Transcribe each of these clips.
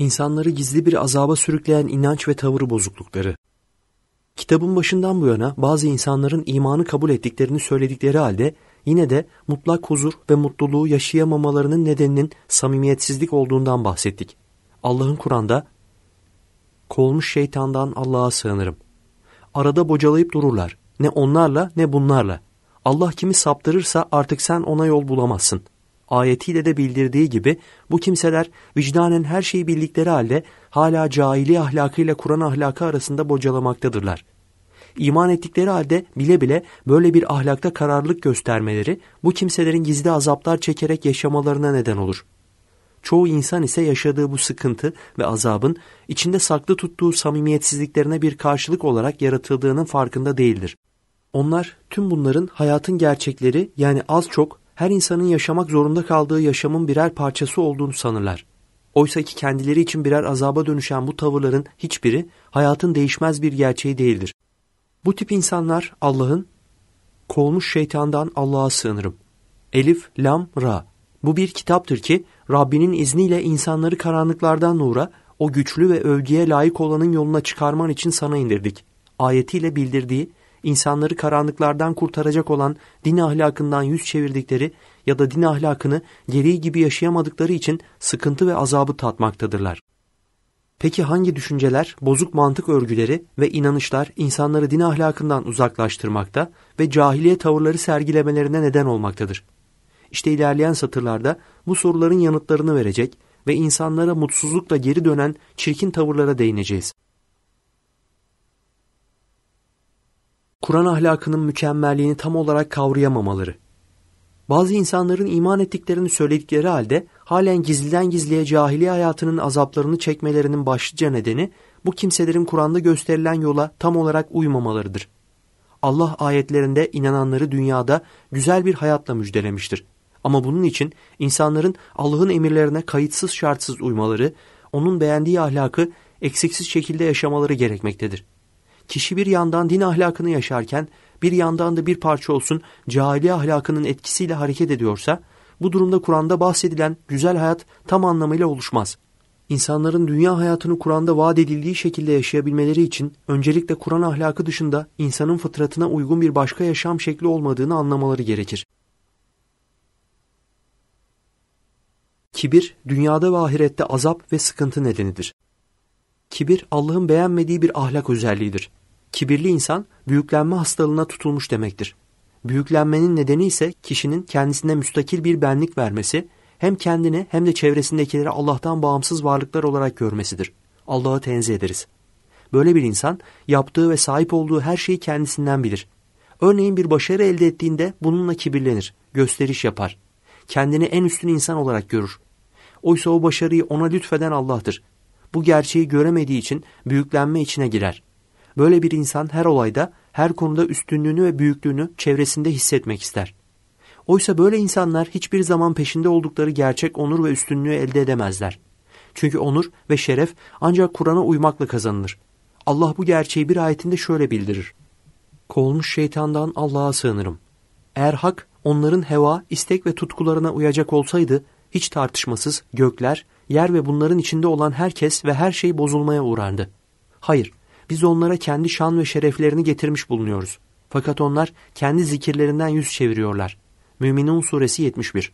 İnsanları gizli bir azaba sürükleyen inanç ve tavır bozuklukları. Kitabın başından bu yana bazı insanların imanı kabul ettiklerini söyledikleri halde yine de mutlak huzur ve mutluluğu yaşayamamalarının nedeninin samimiyetsizlik olduğundan bahsettik. Allah'ın Kur'an'da kolmuş şeytandan Allah'a sığınırım. Arada bocalayıp dururlar. Ne onlarla ne bunlarla. Allah kimi saptırırsa artık sen ona yol bulamazsın.'' ayetiyle de bildirdiği gibi bu kimseler vicdanen her şeyi bildikleri halde hala cahili ahlakıyla Kur'an ahlakı arasında bocalamaktadırlar. İman ettikleri halde bile bile böyle bir ahlakta kararlılık göstermeleri bu kimselerin gizli azaplar çekerek yaşamalarına neden olur. Çoğu insan ise yaşadığı bu sıkıntı ve azabın içinde saklı tuttuğu samimiyetsizliklerine bir karşılık olarak yaratıldığının farkında değildir. Onlar tüm bunların hayatın gerçekleri yani az çok her insanın yaşamak zorunda kaldığı yaşamın birer parçası olduğunu sanırlar. Oysa ki kendileri için birer azaba dönüşen bu tavırların hiçbiri hayatın değişmez bir gerçeği değildir. Bu tip insanlar Allah'ın kovmuş şeytandan Allah'a sığınırım. Elif, Lam, Ra. Bu bir kitaptır ki Rabbinin izniyle insanları karanlıklardan nura, o güçlü ve övgüye layık olanın yoluna çıkarman için sana indirdik. Ayetiyle bildirdiği insanları karanlıklardan kurtaracak olan din ahlakından yüz çevirdikleri ya da din ahlakını gereği gibi yaşayamadıkları için sıkıntı ve azabı tatmaktadırlar. Peki hangi düşünceler, bozuk mantık örgüleri ve inanışlar insanları din ahlakından uzaklaştırmakta ve cahiliye tavırları sergilemelerine neden olmaktadır? İşte ilerleyen satırlarda bu soruların yanıtlarını verecek ve insanlara mutsuzlukla geri dönen çirkin tavırlara değineceğiz. Kur'an ahlakının mükemmelliğini tam olarak kavrayamamaları. Bazı insanların iman ettiklerini söyledikleri halde halen gizliden gizliye cahiliye hayatının azaplarını çekmelerinin başlıca nedeni bu kimselerin Kur'an'da gösterilen yola tam olarak uymamalarıdır. Allah ayetlerinde inananları dünyada güzel bir hayatla müjdelemiştir. Ama bunun için insanların Allah'ın emirlerine kayıtsız şartsız uymaları, onun beğendiği ahlakı eksiksiz şekilde yaşamaları gerekmektedir. Kişi bir yandan din ahlakını yaşarken bir yandan da bir parça olsun cahili ahlakının etkisiyle hareket ediyorsa bu durumda Kur'an'da bahsedilen güzel hayat tam anlamıyla oluşmaz. İnsanların dünya hayatını Kur'an'da vaat edildiği şekilde yaşayabilmeleri için öncelikle Kur'an ahlakı dışında insanın fıtratına uygun bir başka yaşam şekli olmadığını anlamaları gerekir. Kibir, dünyada ve ahirette azap ve sıkıntı nedenidir. Kibir, Allah'ın beğenmediği bir ahlak özelliğidir. Kibirli insan büyüklenme hastalığına tutulmuş demektir. Büyüklenmenin nedeni ise kişinin kendisine müstakil bir benlik vermesi, hem kendini hem de çevresindekileri Allah'tan bağımsız varlıklar olarak görmesidir. Allah'ı tenzih ederiz. Böyle bir insan yaptığı ve sahip olduğu her şeyi kendisinden bilir. Örneğin bir başarı elde ettiğinde bununla kibirlenir, gösteriş yapar. Kendini en üstün insan olarak görür. Oysa o başarıyı ona lütfeden Allah'tır. Bu gerçeği göremediği için büyüklenme içine girer. Böyle bir insan her olayda, her konuda üstünlüğünü ve büyüklüğünü çevresinde hissetmek ister. Oysa böyle insanlar hiçbir zaman peşinde oldukları gerçek onur ve üstünlüğü elde edemezler. Çünkü onur ve şeref ancak Kur'an'a uymakla kazanılır. Allah bu gerçeği bir ayetinde şöyle bildirir. Kovulmuş şeytandan Allah'a sığınırım. Eğer hak onların heva, istek ve tutkularına uyacak olsaydı hiç tartışmasız gökler, yer ve bunların içinde olan herkes ve her şey bozulmaya uğrardı. Hayır, biz onlara kendi şan ve şereflerini getirmiş bulunuyoruz. Fakat onlar kendi zikirlerinden yüz çeviriyorlar. Müminun suresi 71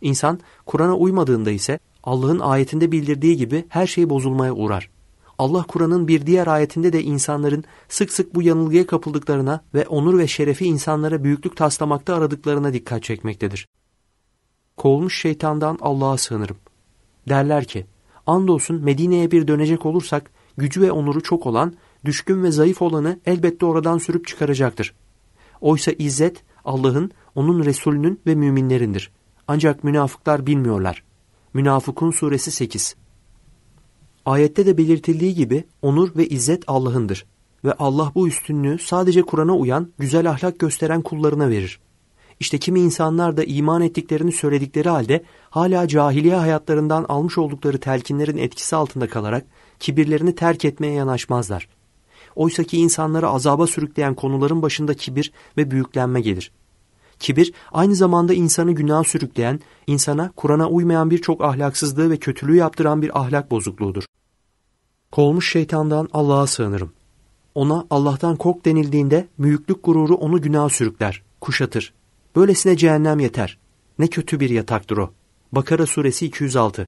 İnsan Kur'an'a uymadığında ise Allah'ın ayetinde bildirdiği gibi her şey bozulmaya uğrar. Allah Kur'an'ın bir diğer ayetinde de insanların sık sık bu yanılgıya kapıldıklarına ve onur ve şerefi insanlara büyüklük taslamakta aradıklarına dikkat çekmektedir. Kovulmuş şeytandan Allah'a sığınırım. Derler ki, andolsun Medine'ye bir dönecek olursak gücü ve onuru çok olan, düşkün ve zayıf olanı elbette oradan sürüp çıkaracaktır. Oysa izzet Allah'ın, onun Resulünün ve müminlerindir. Ancak münafıklar bilmiyorlar. Münafıkun suresi 8 Ayette de belirtildiği gibi onur ve izzet Allah'ındır. Ve Allah bu üstünlüğü sadece Kur'an'a uyan, güzel ahlak gösteren kullarına verir. İşte kimi insanlar da iman ettiklerini söyledikleri halde hala cahiliye hayatlarından almış oldukları telkinlerin etkisi altında kalarak kibirlerini terk etmeye yanaşmazlar. Oysaki insanları azaba sürükleyen konuların başında kibir ve büyüklenme gelir. Kibir aynı zamanda insanı günah sürükleyen, insana Kur'an'a uymayan birçok ahlaksızlığı ve kötülüğü yaptıran bir ahlak bozukluğudur. Kovulmuş şeytandan Allah'a sığınırım. Ona Allah'tan kork denildiğinde müyüklük gururu onu günah sürükler, kuşatır. Böylesine cehennem yeter. Ne kötü bir yataktır o. Bakara suresi 206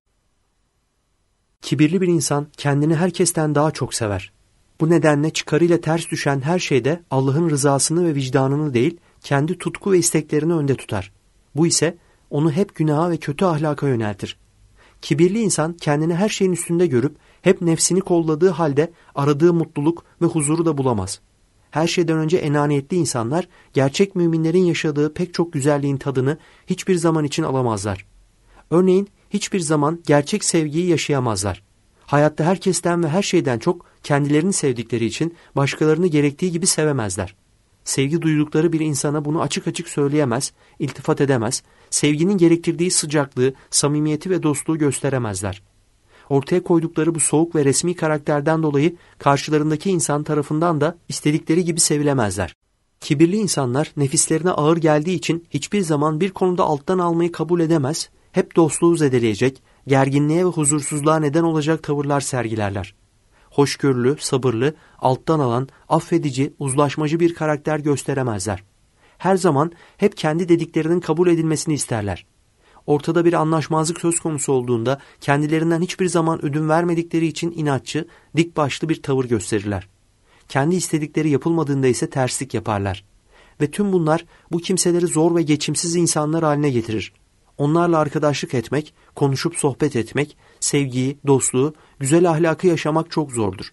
Kibirli bir insan kendini herkesten daha çok sever. Bu nedenle çıkarıyla ters düşen her şeyde Allah'ın rızasını ve vicdanını değil, kendi tutku ve isteklerini önde tutar. Bu ise onu hep günaha ve kötü ahlaka yöneltir. Kibirli insan kendini her şeyin üstünde görüp hep nefsini kolladığı halde aradığı mutluluk ve huzuru da bulamaz. Her şeyden önce enaniyetli insanlar gerçek müminlerin yaşadığı pek çok güzelliğin tadını hiçbir zaman için alamazlar. Örneğin hiçbir zaman gerçek sevgiyi yaşayamazlar. Hayatta herkesten ve her şeyden çok kendilerini sevdikleri için başkalarını gerektiği gibi sevemezler. Sevgi duydukları bir insana bunu açık açık söyleyemez, iltifat edemez, sevginin gerektirdiği sıcaklığı, samimiyeti ve dostluğu gösteremezler. Ortaya koydukları bu soğuk ve resmi karakterden dolayı karşılarındaki insan tarafından da istedikleri gibi sevilemezler. Kibirli insanlar nefislerine ağır geldiği için hiçbir zaman bir konuda alttan almayı kabul edemez hep dostluğu zedeleyecek, gerginliğe ve huzursuzluğa neden olacak tavırlar sergilerler. Hoşgörülü, sabırlı, alttan alan, affedici, uzlaşmacı bir karakter gösteremezler. Her zaman hep kendi dediklerinin kabul edilmesini isterler. Ortada bir anlaşmazlık söz konusu olduğunda kendilerinden hiçbir zaman ödün vermedikleri için inatçı, dik başlı bir tavır gösterirler. Kendi istedikleri yapılmadığında ise terslik yaparlar. Ve tüm bunlar bu kimseleri zor ve geçimsiz insanlar haline getirir onlarla arkadaşlık etmek, konuşup sohbet etmek, sevgiyi, dostluğu, güzel ahlakı yaşamak çok zordur.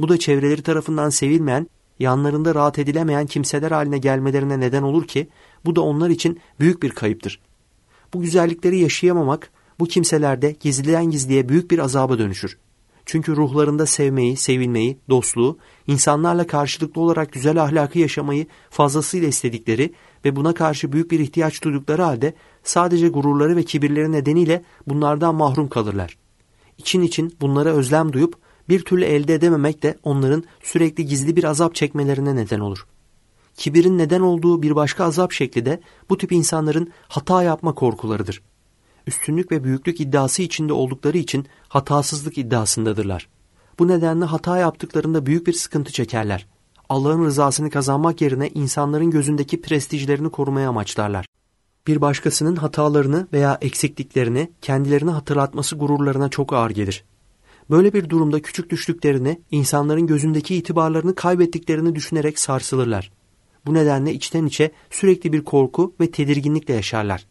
Bu da çevreleri tarafından sevilmeyen, yanlarında rahat edilemeyen kimseler haline gelmelerine neden olur ki bu da onlar için büyük bir kayıptır. Bu güzellikleri yaşayamamak bu kimselerde gizliden gizliye büyük bir azaba dönüşür. Çünkü ruhlarında sevmeyi, sevilmeyi, dostluğu, insanlarla karşılıklı olarak güzel ahlakı yaşamayı fazlasıyla istedikleri ve buna karşı büyük bir ihtiyaç duydukları halde sadece gururları ve kibirleri nedeniyle bunlardan mahrum kalırlar. İçin için bunlara özlem duyup bir türlü elde edememek de onların sürekli gizli bir azap çekmelerine neden olur. Kibirin neden olduğu bir başka azap şekli de bu tip insanların hata yapma korkularıdır. Üstünlük ve büyüklük iddiası içinde oldukları için hatasızlık iddiasındadırlar. Bu nedenle hata yaptıklarında büyük bir sıkıntı çekerler. Allah'ın rızasını kazanmak yerine insanların gözündeki prestijlerini korumaya amaçlarlar. Bir başkasının hatalarını veya eksikliklerini kendilerine hatırlatması gururlarına çok ağır gelir. Böyle bir durumda küçük düştüklerini, insanların gözündeki itibarlarını kaybettiklerini düşünerek sarsılırlar. Bu nedenle içten içe sürekli bir korku ve tedirginlikle yaşarlar.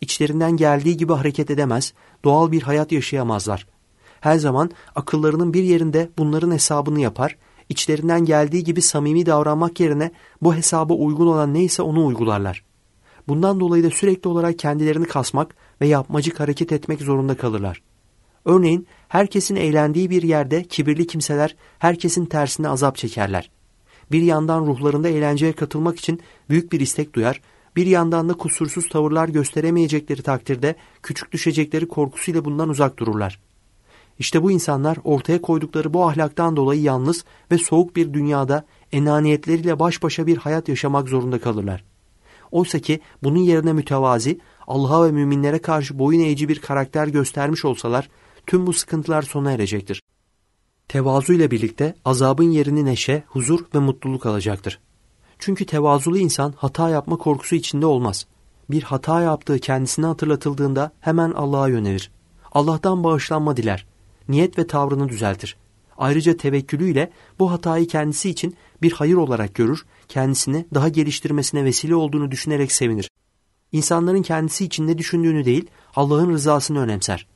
İçlerinden geldiği gibi hareket edemez, doğal bir hayat yaşayamazlar. Her zaman akıllarının bir yerinde bunların hesabını yapar içlerinden geldiği gibi samimi davranmak yerine bu hesaba uygun olan neyse onu uygularlar. Bundan dolayı da sürekli olarak kendilerini kasmak ve yapmacık hareket etmek zorunda kalırlar. Örneğin herkesin eğlendiği bir yerde kibirli kimseler herkesin tersine azap çekerler. Bir yandan ruhlarında eğlenceye katılmak için büyük bir istek duyar, bir yandan da kusursuz tavırlar gösteremeyecekleri takdirde küçük düşecekleri korkusuyla bundan uzak dururlar. İşte bu insanlar ortaya koydukları bu ahlaktan dolayı yalnız ve soğuk bir dünyada enaniyetleriyle baş başa bir hayat yaşamak zorunda kalırlar. Oysa ki bunun yerine mütevazi, Allah'a ve müminlere karşı boyun eğici bir karakter göstermiş olsalar tüm bu sıkıntılar sona erecektir. Tevazu ile birlikte azabın yerini neşe, huzur ve mutluluk alacaktır. Çünkü tevazulu insan hata yapma korkusu içinde olmaz. Bir hata yaptığı kendisine hatırlatıldığında hemen Allah'a yönelir. Allah'tan bağışlanma diler niyet ve tavrını düzeltir. Ayrıca tevekkülüyle bu hatayı kendisi için bir hayır olarak görür, kendisini daha geliştirmesine vesile olduğunu düşünerek sevinir. İnsanların kendisi için ne düşündüğünü değil, Allah'ın rızasını önemser.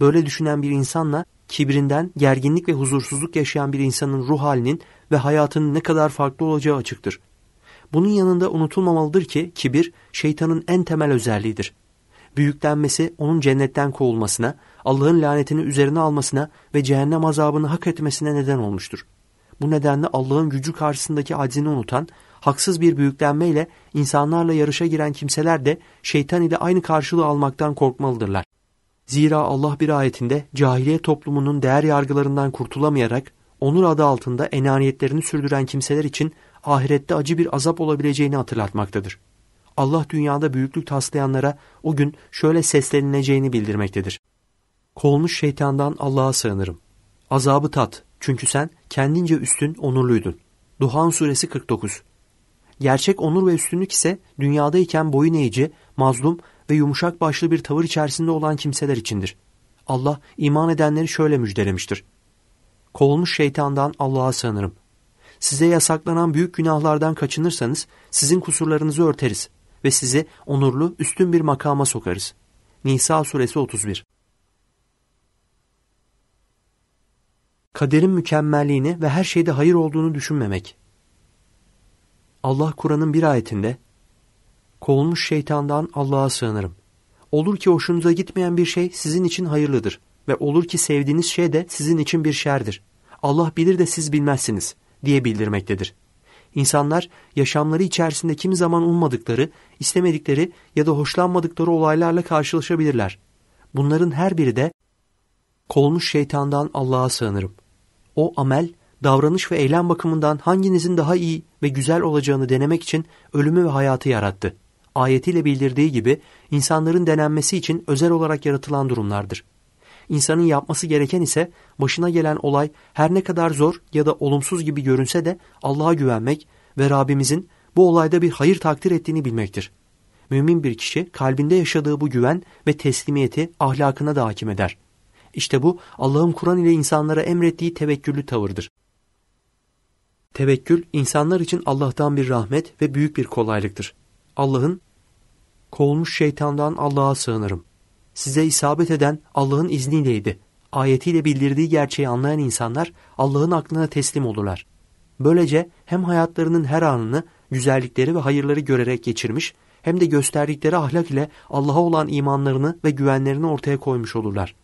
Böyle düşünen bir insanla kibrinden gerginlik ve huzursuzluk yaşayan bir insanın ruh halinin ve hayatının ne kadar farklı olacağı açıktır. Bunun yanında unutulmamalıdır ki kibir şeytanın en temel özelliğidir. Büyüklenmesi onun cennetten kovulmasına, Allah'ın lanetini üzerine almasına ve cehennem azabını hak etmesine neden olmuştur. Bu nedenle Allah'ın gücü karşısındaki acizini unutan, haksız bir büyüklenmeyle insanlarla yarışa giren kimseler de şeytan ile aynı karşılığı almaktan korkmalıdırlar. Zira Allah bir ayetinde cahiliye toplumunun değer yargılarından kurtulamayarak onur adı altında enaniyetlerini sürdüren kimseler için ahirette acı bir azap olabileceğini hatırlatmaktadır. Allah dünyada büyüklük taslayanlara o gün şöyle seslenileceğini bildirmektedir. Kovulmuş şeytandan Allah'a sığınırım. Azabı tat. Çünkü sen kendince üstün, onurluydun. Duhan suresi 49. Gerçek onur ve üstünlük ise dünyadayken boyun eğici, mazlum ve yumuşak başlı bir tavır içerisinde olan kimseler içindir. Allah iman edenleri şöyle müjdelemiştir. Kovulmuş şeytandan Allah'a sığınırım. Size yasaklanan büyük günahlardan kaçınırsanız sizin kusurlarınızı örteriz ve sizi onurlu üstün bir makama sokarız. Nisa suresi 31 kaderin mükemmelliğini ve her şeyde hayır olduğunu düşünmemek. Allah Kur'an'ın bir ayetinde kovulmuş şeytandan Allah'a sığınırım. Olur ki hoşunuza gitmeyen bir şey sizin için hayırlıdır ve olur ki sevdiğiniz şey de sizin için bir şerdir. Allah bilir de siz bilmezsiniz diye bildirmektedir. İnsanlar yaşamları içerisinde kimi zaman ummadıkları, istemedikleri ya da hoşlanmadıkları olaylarla karşılaşabilirler. Bunların her biri de kolmuş şeytandan Allah'a sığınırım o amel, davranış ve eylem bakımından hanginizin daha iyi ve güzel olacağını denemek için ölümü ve hayatı yarattı. Ayetiyle bildirdiği gibi insanların denenmesi için özel olarak yaratılan durumlardır. İnsanın yapması gereken ise başına gelen olay her ne kadar zor ya da olumsuz gibi görünse de Allah'a güvenmek ve Rabbimizin bu olayda bir hayır takdir ettiğini bilmektir. Mümin bir kişi kalbinde yaşadığı bu güven ve teslimiyeti ahlakına da hakim eder.'' İşte bu Allah'ın Kur'an ile insanlara emrettiği tevekküllü tavırdır. Tevekkül insanlar için Allah'tan bir rahmet ve büyük bir kolaylıktır. Allah'ın kovulmuş şeytandan Allah'a sığınırım. Size isabet eden Allah'ın izniyleydi. Ayetiyle bildirdiği gerçeği anlayan insanlar Allah'ın aklına teslim olurlar. Böylece hem hayatlarının her anını güzellikleri ve hayırları görerek geçirmiş hem de gösterdikleri ahlak ile Allah'a olan imanlarını ve güvenlerini ortaya koymuş olurlar.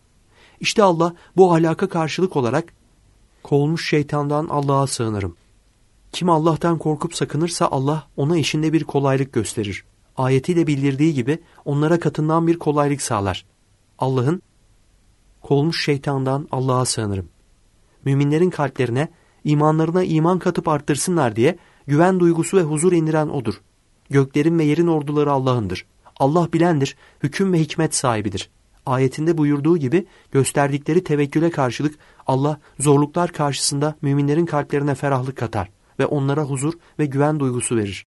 İşte Allah bu ahlaka karşılık olarak kovulmuş şeytandan Allah'a sığınırım. Kim Allah'tan korkup sakınırsa Allah ona işinde bir kolaylık gösterir. Ayetiyle bildirdiği gibi onlara katından bir kolaylık sağlar. Allah'ın kovulmuş şeytandan Allah'a sığınırım. Müminlerin kalplerine, imanlarına iman katıp arttırsınlar diye güven duygusu ve huzur indiren O'dur. Göklerin ve yerin orduları Allah'ındır. Allah bilendir, hüküm ve hikmet sahibidir ayetinde buyurduğu gibi gösterdikleri tevekküle karşılık Allah zorluklar karşısında müminlerin kalplerine ferahlık katar ve onlara huzur ve güven duygusu verir.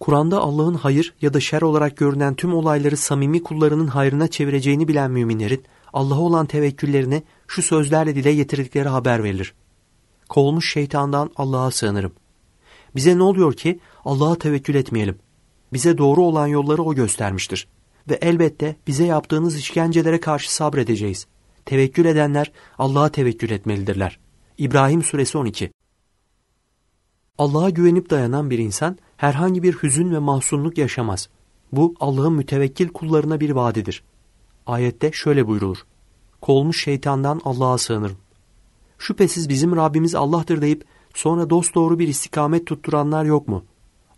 Kur'an'da Allah'ın hayır ya da şer olarak görünen tüm olayları samimi kullarının hayrına çevireceğini bilen müminlerin Allah'a olan tevekküllerini şu sözlerle dile getirdikleri haber verilir. Kovulmuş şeytandan Allah'a sığınırım. Bize ne oluyor ki Allah'a tevekkül etmeyelim. Bize doğru olan yolları O göstermiştir ve elbette bize yaptığınız işkencelere karşı sabredeceğiz. Tevekkül edenler Allah'a tevekkül etmelidirler. İbrahim Suresi 12 Allah'a güvenip dayanan bir insan herhangi bir hüzün ve mahzunluk yaşamaz. Bu Allah'ın mütevekkil kullarına bir vaadidir. Ayette şöyle buyrulur. Kolmuş şeytandan Allah'a sığınırım. Şüphesiz bizim Rabbimiz Allah'tır deyip sonra dost doğru bir istikamet tutturanlar yok mu?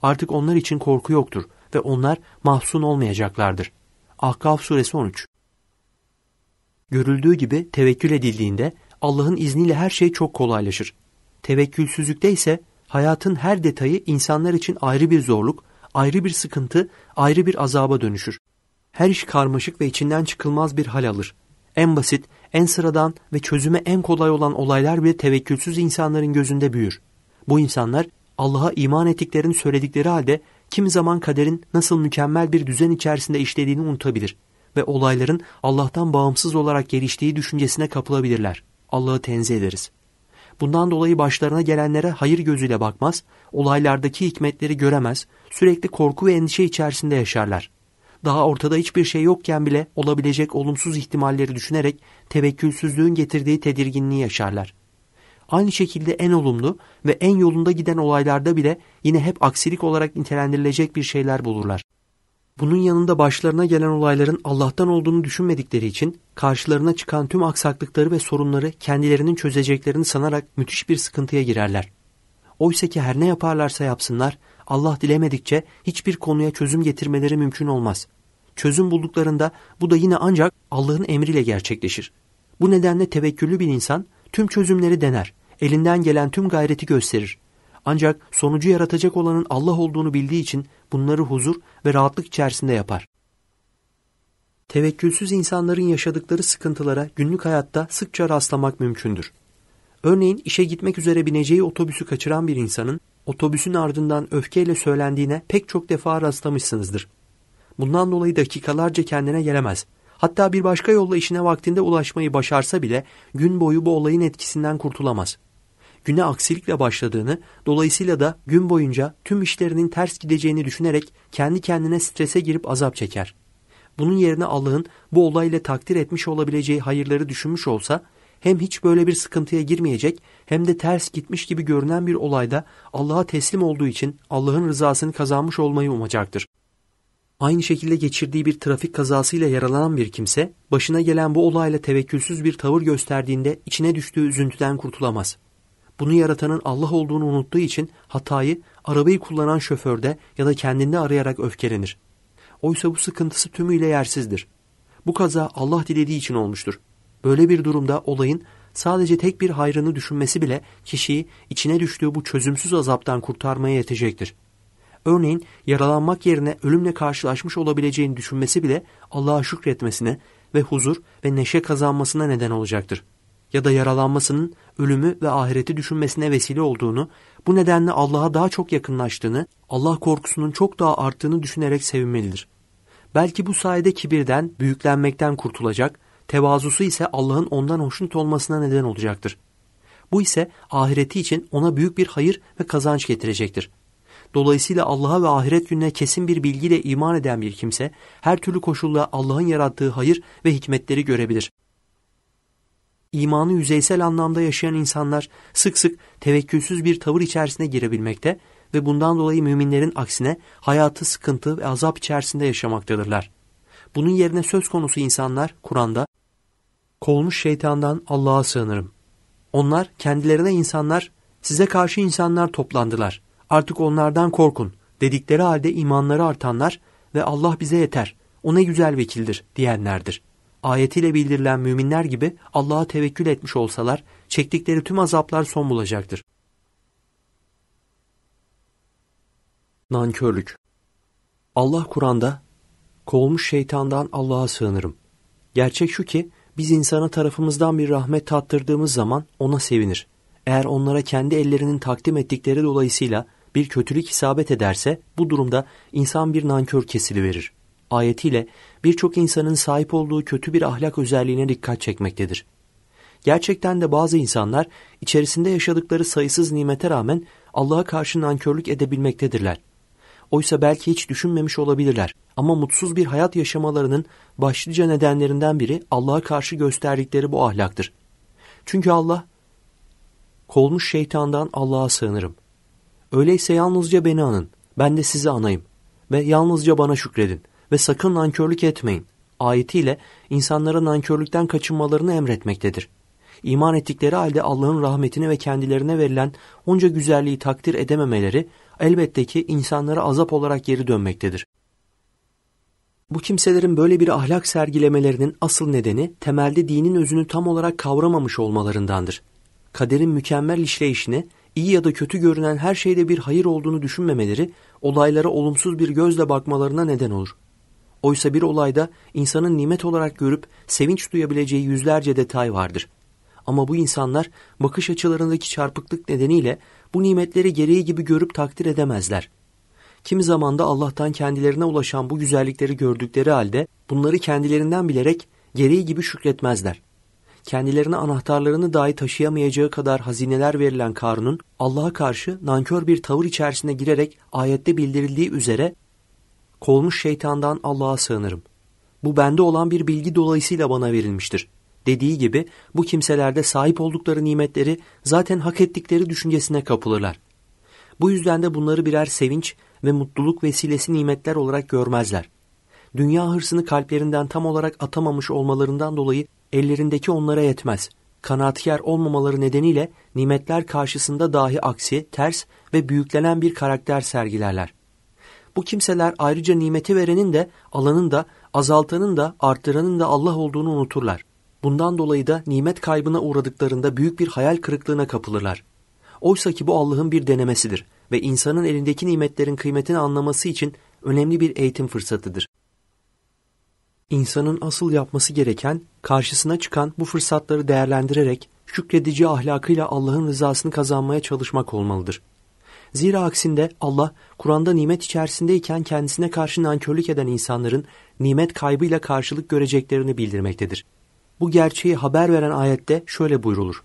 Artık onlar için korku yoktur ve onlar mahzun olmayacaklardır. Ahkaf suresi 13 Görüldüğü gibi tevekkül edildiğinde Allah'ın izniyle her şey çok kolaylaşır. Tevekkülsüzlükte ise hayatın her detayı insanlar için ayrı bir zorluk, ayrı bir sıkıntı, ayrı bir azaba dönüşür. Her iş karmaşık ve içinden çıkılmaz bir hal alır. En basit, en sıradan ve çözüme en kolay olan olaylar bile tevekkülsüz insanların gözünde büyür. Bu insanlar Allah'a iman ettiklerini söyledikleri halde kimi zaman kaderin nasıl mükemmel bir düzen içerisinde işlediğini unutabilir ve olayların Allah'tan bağımsız olarak geliştiği düşüncesine kapılabilirler. Allah'ı tenzih ederiz. Bundan dolayı başlarına gelenlere hayır gözüyle bakmaz, olaylardaki hikmetleri göremez, sürekli korku ve endişe içerisinde yaşarlar. Daha ortada hiçbir şey yokken bile olabilecek olumsuz ihtimalleri düşünerek tevekkülsüzlüğün getirdiği tedirginliği yaşarlar. Aynı şekilde en olumlu ve en yolunda giden olaylarda bile yine hep aksilik olarak nitelendirilecek bir şeyler bulurlar. Bunun yanında başlarına gelen olayların Allah'tan olduğunu düşünmedikleri için karşılarına çıkan tüm aksaklıkları ve sorunları kendilerinin çözeceklerini sanarak müthiş bir sıkıntıya girerler. Oysa ki her ne yaparlarsa yapsınlar Allah dilemedikçe hiçbir konuya çözüm getirmeleri mümkün olmaz. Çözüm bulduklarında bu da yine ancak Allah'ın emriyle gerçekleşir. Bu nedenle tevekküllü bir insan tüm çözümleri dener elinden gelen tüm gayreti gösterir. Ancak sonucu yaratacak olanın Allah olduğunu bildiği için bunları huzur ve rahatlık içerisinde yapar. Tevekkülsüz insanların yaşadıkları sıkıntılara günlük hayatta sıkça rastlamak mümkündür. Örneğin işe gitmek üzere bineceği otobüsü kaçıran bir insanın otobüsün ardından öfkeyle söylendiğine pek çok defa rastlamışsınızdır. Bundan dolayı dakikalarca kendine gelemez. Hatta bir başka yolla işine vaktinde ulaşmayı başarsa bile gün boyu bu olayın etkisinden kurtulamaz.'' güne aksilikle başladığını, dolayısıyla da gün boyunca tüm işlerinin ters gideceğini düşünerek kendi kendine strese girip azap çeker. Bunun yerine Allah'ın bu olayla takdir etmiş olabileceği hayırları düşünmüş olsa, hem hiç böyle bir sıkıntıya girmeyecek hem de ters gitmiş gibi görünen bir olayda Allah'a teslim olduğu için Allah'ın rızasını kazanmış olmayı umacaktır. Aynı şekilde geçirdiği bir trafik kazasıyla yaralanan bir kimse, başına gelen bu olayla tevekkülsüz bir tavır gösterdiğinde içine düştüğü üzüntüden kurtulamaz bunu yaratanın Allah olduğunu unuttuğu için hatayı arabayı kullanan şoförde ya da kendinde arayarak öfkelenir. Oysa bu sıkıntısı tümüyle yersizdir. Bu kaza Allah dilediği için olmuştur. Böyle bir durumda olayın sadece tek bir hayrını düşünmesi bile kişiyi içine düştüğü bu çözümsüz azaptan kurtarmaya yetecektir. Örneğin yaralanmak yerine ölümle karşılaşmış olabileceğini düşünmesi bile Allah'a şükretmesine ve huzur ve neşe kazanmasına neden olacaktır. Ya da yaralanmasının ölümü ve ahireti düşünmesine vesile olduğunu, bu nedenle Allah'a daha çok yakınlaştığını, Allah korkusunun çok daha arttığını düşünerek sevinmelidir. Belki bu sayede kibirden, büyüklenmekten kurtulacak, tevazusu ise Allah'ın ondan hoşnut olmasına neden olacaktır. Bu ise ahireti için ona büyük bir hayır ve kazanç getirecektir. Dolayısıyla Allah'a ve ahiret gününe kesin bir bilgiyle iman eden bir kimse her türlü koşulla Allah'ın yarattığı hayır ve hikmetleri görebilir imanı yüzeysel anlamda yaşayan insanlar sık sık tevekkülsüz bir tavır içerisine girebilmekte ve bundan dolayı müminlerin aksine hayatı sıkıntı ve azap içerisinde yaşamaktadırlar. Bunun yerine söz konusu insanlar Kur'an'da kovulmuş şeytandan Allah'a sığınırım. Onlar kendilerine insanlar size karşı insanlar toplandılar. Artık onlardan korkun dedikleri halde imanları artanlar ve Allah bize yeter. O ne güzel vekildir diyenlerdir ayetiyle bildirilen müminler gibi Allah'a tevekkül etmiş olsalar çektikleri tüm azaplar son bulacaktır. Nankörlük Allah Kur'an'da kovulmuş şeytandan Allah'a sığınırım. Gerçek şu ki biz insana tarafımızdan bir rahmet tattırdığımız zaman ona sevinir. Eğer onlara kendi ellerinin takdim ettikleri dolayısıyla bir kötülük isabet ederse bu durumda insan bir nankör kesili verir ayetiyle birçok insanın sahip olduğu kötü bir ahlak özelliğine dikkat çekmektedir. Gerçekten de bazı insanlar içerisinde yaşadıkları sayısız nimete rağmen Allah'a karşı nankörlük edebilmektedirler. Oysa belki hiç düşünmemiş olabilirler ama mutsuz bir hayat yaşamalarının başlıca nedenlerinden biri Allah'a karşı gösterdikleri bu ahlaktır. Çünkü Allah, kolmuş şeytandan Allah'a sığınırım. Öyleyse yalnızca beni anın, ben de sizi anayım ve yalnızca bana şükredin ve sakın nankörlük etmeyin ayetiyle insanların nankörlükten kaçınmalarını emretmektedir. İman ettikleri halde Allah'ın rahmetini ve kendilerine verilen onca güzelliği takdir edememeleri elbette ki insanlara azap olarak geri dönmektedir. Bu kimselerin böyle bir ahlak sergilemelerinin asıl nedeni temelde dinin özünü tam olarak kavramamış olmalarındandır. Kaderin mükemmel işleyişini, iyi ya da kötü görünen her şeyde bir hayır olduğunu düşünmemeleri, olaylara olumsuz bir gözle bakmalarına neden olur. Oysa bir olayda insanın nimet olarak görüp sevinç duyabileceği yüzlerce detay vardır. Ama bu insanlar bakış açılarındaki çarpıklık nedeniyle bu nimetleri gereği gibi görüp takdir edemezler. Kimi zaman da Allah'tan kendilerine ulaşan bu güzellikleri gördükleri halde bunları kendilerinden bilerek gereği gibi şükretmezler. Kendilerine anahtarlarını dahi taşıyamayacağı kadar hazineler verilen Karun'un Allah'a karşı nankör bir tavır içerisine girerek ayette bildirildiği üzere kolmuş şeytandan Allah'a sığınırım. Bu bende olan bir bilgi dolayısıyla bana verilmiştir. Dediği gibi bu kimselerde sahip oldukları nimetleri zaten hak ettikleri düşüncesine kapılırlar. Bu yüzden de bunları birer sevinç ve mutluluk vesilesi nimetler olarak görmezler. Dünya hırsını kalplerinden tam olarak atamamış olmalarından dolayı ellerindeki onlara yetmez. Kanaatkar olmamaları nedeniyle nimetler karşısında dahi aksi, ters ve büyüklenen bir karakter sergilerler. Bu kimseler ayrıca nimeti verenin de alanın da azaltanın da arttıranın da Allah olduğunu unuturlar. Bundan dolayı da nimet kaybına uğradıklarında büyük bir hayal kırıklığına kapılırlar. Oysa ki bu Allah'ın bir denemesidir ve insanın elindeki nimetlerin kıymetini anlaması için önemli bir eğitim fırsatıdır. İnsanın asıl yapması gereken karşısına çıkan bu fırsatları değerlendirerek şükredici ahlakıyla Allah'ın rızasını kazanmaya çalışmak olmalıdır. Zira aksinde Allah Kur'an'da nimet içerisindeyken kendisine karşı nankörlük eden insanların nimet kaybıyla karşılık göreceklerini bildirmektedir. Bu gerçeği haber veren ayette şöyle buyrulur.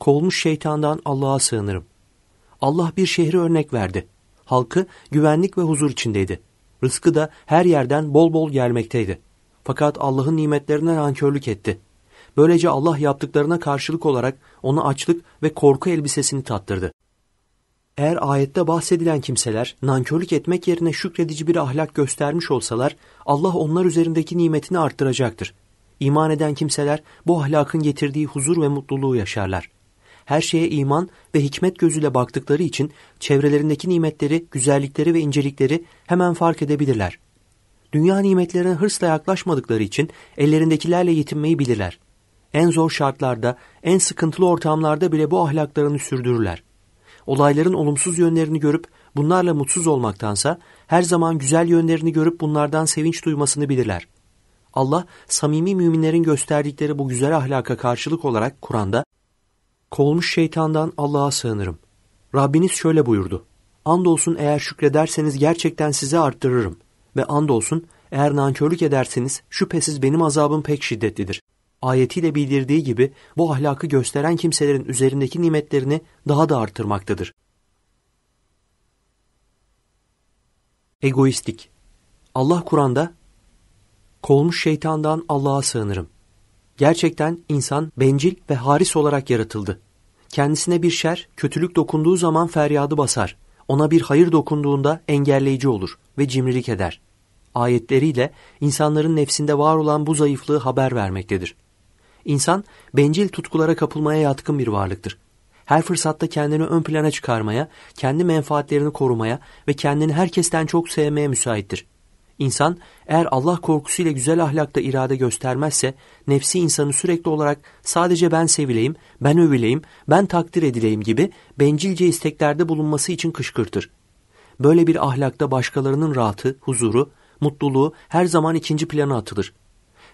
Kovulmuş şeytandan Allah'a sığınırım. Allah bir şehri örnek verdi. Halkı güvenlik ve huzur içindeydi. Rızkı da her yerden bol bol gelmekteydi. Fakat Allah'ın nimetlerine nankörlük etti. Böylece Allah yaptıklarına karşılık olarak ona açlık ve korku elbisesini tattırdı. Eğer ayette bahsedilen kimseler nankörlük etmek yerine şükredici bir ahlak göstermiş olsalar Allah onlar üzerindeki nimetini arttıracaktır. İman eden kimseler bu ahlakın getirdiği huzur ve mutluluğu yaşarlar. Her şeye iman ve hikmet gözüyle baktıkları için çevrelerindeki nimetleri, güzellikleri ve incelikleri hemen fark edebilirler. Dünya nimetlerine hırsla yaklaşmadıkları için ellerindekilerle yetinmeyi bilirler. En zor şartlarda, en sıkıntılı ortamlarda bile bu ahlaklarını sürdürürler olayların olumsuz yönlerini görüp bunlarla mutsuz olmaktansa her zaman güzel yönlerini görüp bunlardan sevinç duymasını bilirler. Allah samimi müminlerin gösterdikleri bu güzel ahlaka karşılık olarak Kur'an'da Kovulmuş şeytandan Allah'a sığınırım. Rabbiniz şöyle buyurdu. Andolsun eğer şükrederseniz gerçekten size arttırırım ve andolsun eğer nankörlük ederseniz şüphesiz benim azabım pek şiddetlidir ayetiyle bildirdiği gibi bu ahlakı gösteren kimselerin üzerindeki nimetlerini daha da artırmaktadır. Egoistik Allah Kur'an'da kolmuş şeytandan Allah'a sığınırım. Gerçekten insan bencil ve haris olarak yaratıldı. Kendisine bir şer, kötülük dokunduğu zaman feryadı basar. Ona bir hayır dokunduğunda engelleyici olur ve cimrilik eder. Ayetleriyle insanların nefsinde var olan bu zayıflığı haber vermektedir. İnsan bencil tutkulara kapılmaya yatkın bir varlıktır. Her fırsatta kendini ön plana çıkarmaya, kendi menfaatlerini korumaya ve kendini herkesten çok sevmeye müsaittir. İnsan eğer Allah korkusuyla güzel ahlakta irade göstermezse nefsi insanı sürekli olarak sadece ben sevileyim, ben övüleyim, ben takdir edileyim gibi bencilce isteklerde bulunması için kışkırtır. Böyle bir ahlakta başkalarının rahatı, huzuru, mutluluğu her zaman ikinci plana atılır.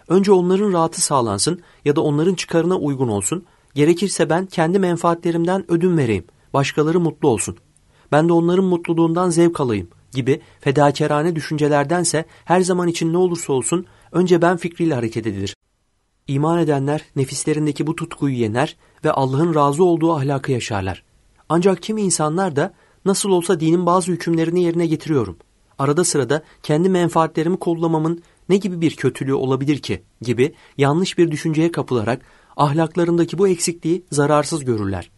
Önce onların rahatı sağlansın ya da onların çıkarına uygun olsun. Gerekirse ben kendi menfaatlerimden ödün vereyim. Başkaları mutlu olsun. Ben de onların mutluluğundan zevk alayım gibi fedakarane düşüncelerdense her zaman için ne olursa olsun önce ben fikriyle hareket edilir. İman edenler nefislerindeki bu tutkuyu yener ve Allah'ın razı olduğu ahlakı yaşarlar. Ancak kimi insanlar da nasıl olsa dinin bazı hükümlerini yerine getiriyorum. Arada sırada kendi menfaatlerimi kollamamın ne gibi bir kötülüğü olabilir ki gibi yanlış bir düşünceye kapılarak ahlaklarındaki bu eksikliği zararsız görürler.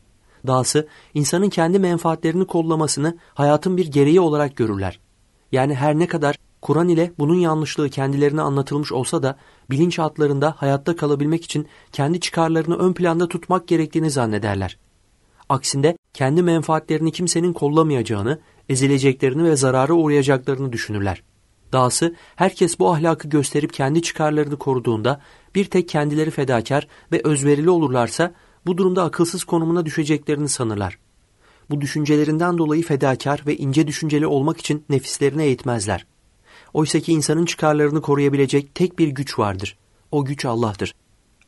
Dahası insanın kendi menfaatlerini kollamasını hayatın bir gereği olarak görürler. Yani her ne kadar Kur'an ile bunun yanlışlığı kendilerine anlatılmış olsa da bilinç altlarında hayatta kalabilmek için kendi çıkarlarını ön planda tutmak gerektiğini zannederler. Aksinde kendi menfaatlerini kimsenin kollamayacağını, ezileceklerini ve zarara uğrayacaklarını düşünürler. Dahası herkes bu ahlakı gösterip kendi çıkarlarını koruduğunda bir tek kendileri fedakar ve özverili olurlarsa bu durumda akılsız konumuna düşeceklerini sanırlar. Bu düşüncelerinden dolayı fedakar ve ince düşünceli olmak için nefislerine eğitmezler. Oysa ki insanın çıkarlarını koruyabilecek tek bir güç vardır. O güç Allah'tır.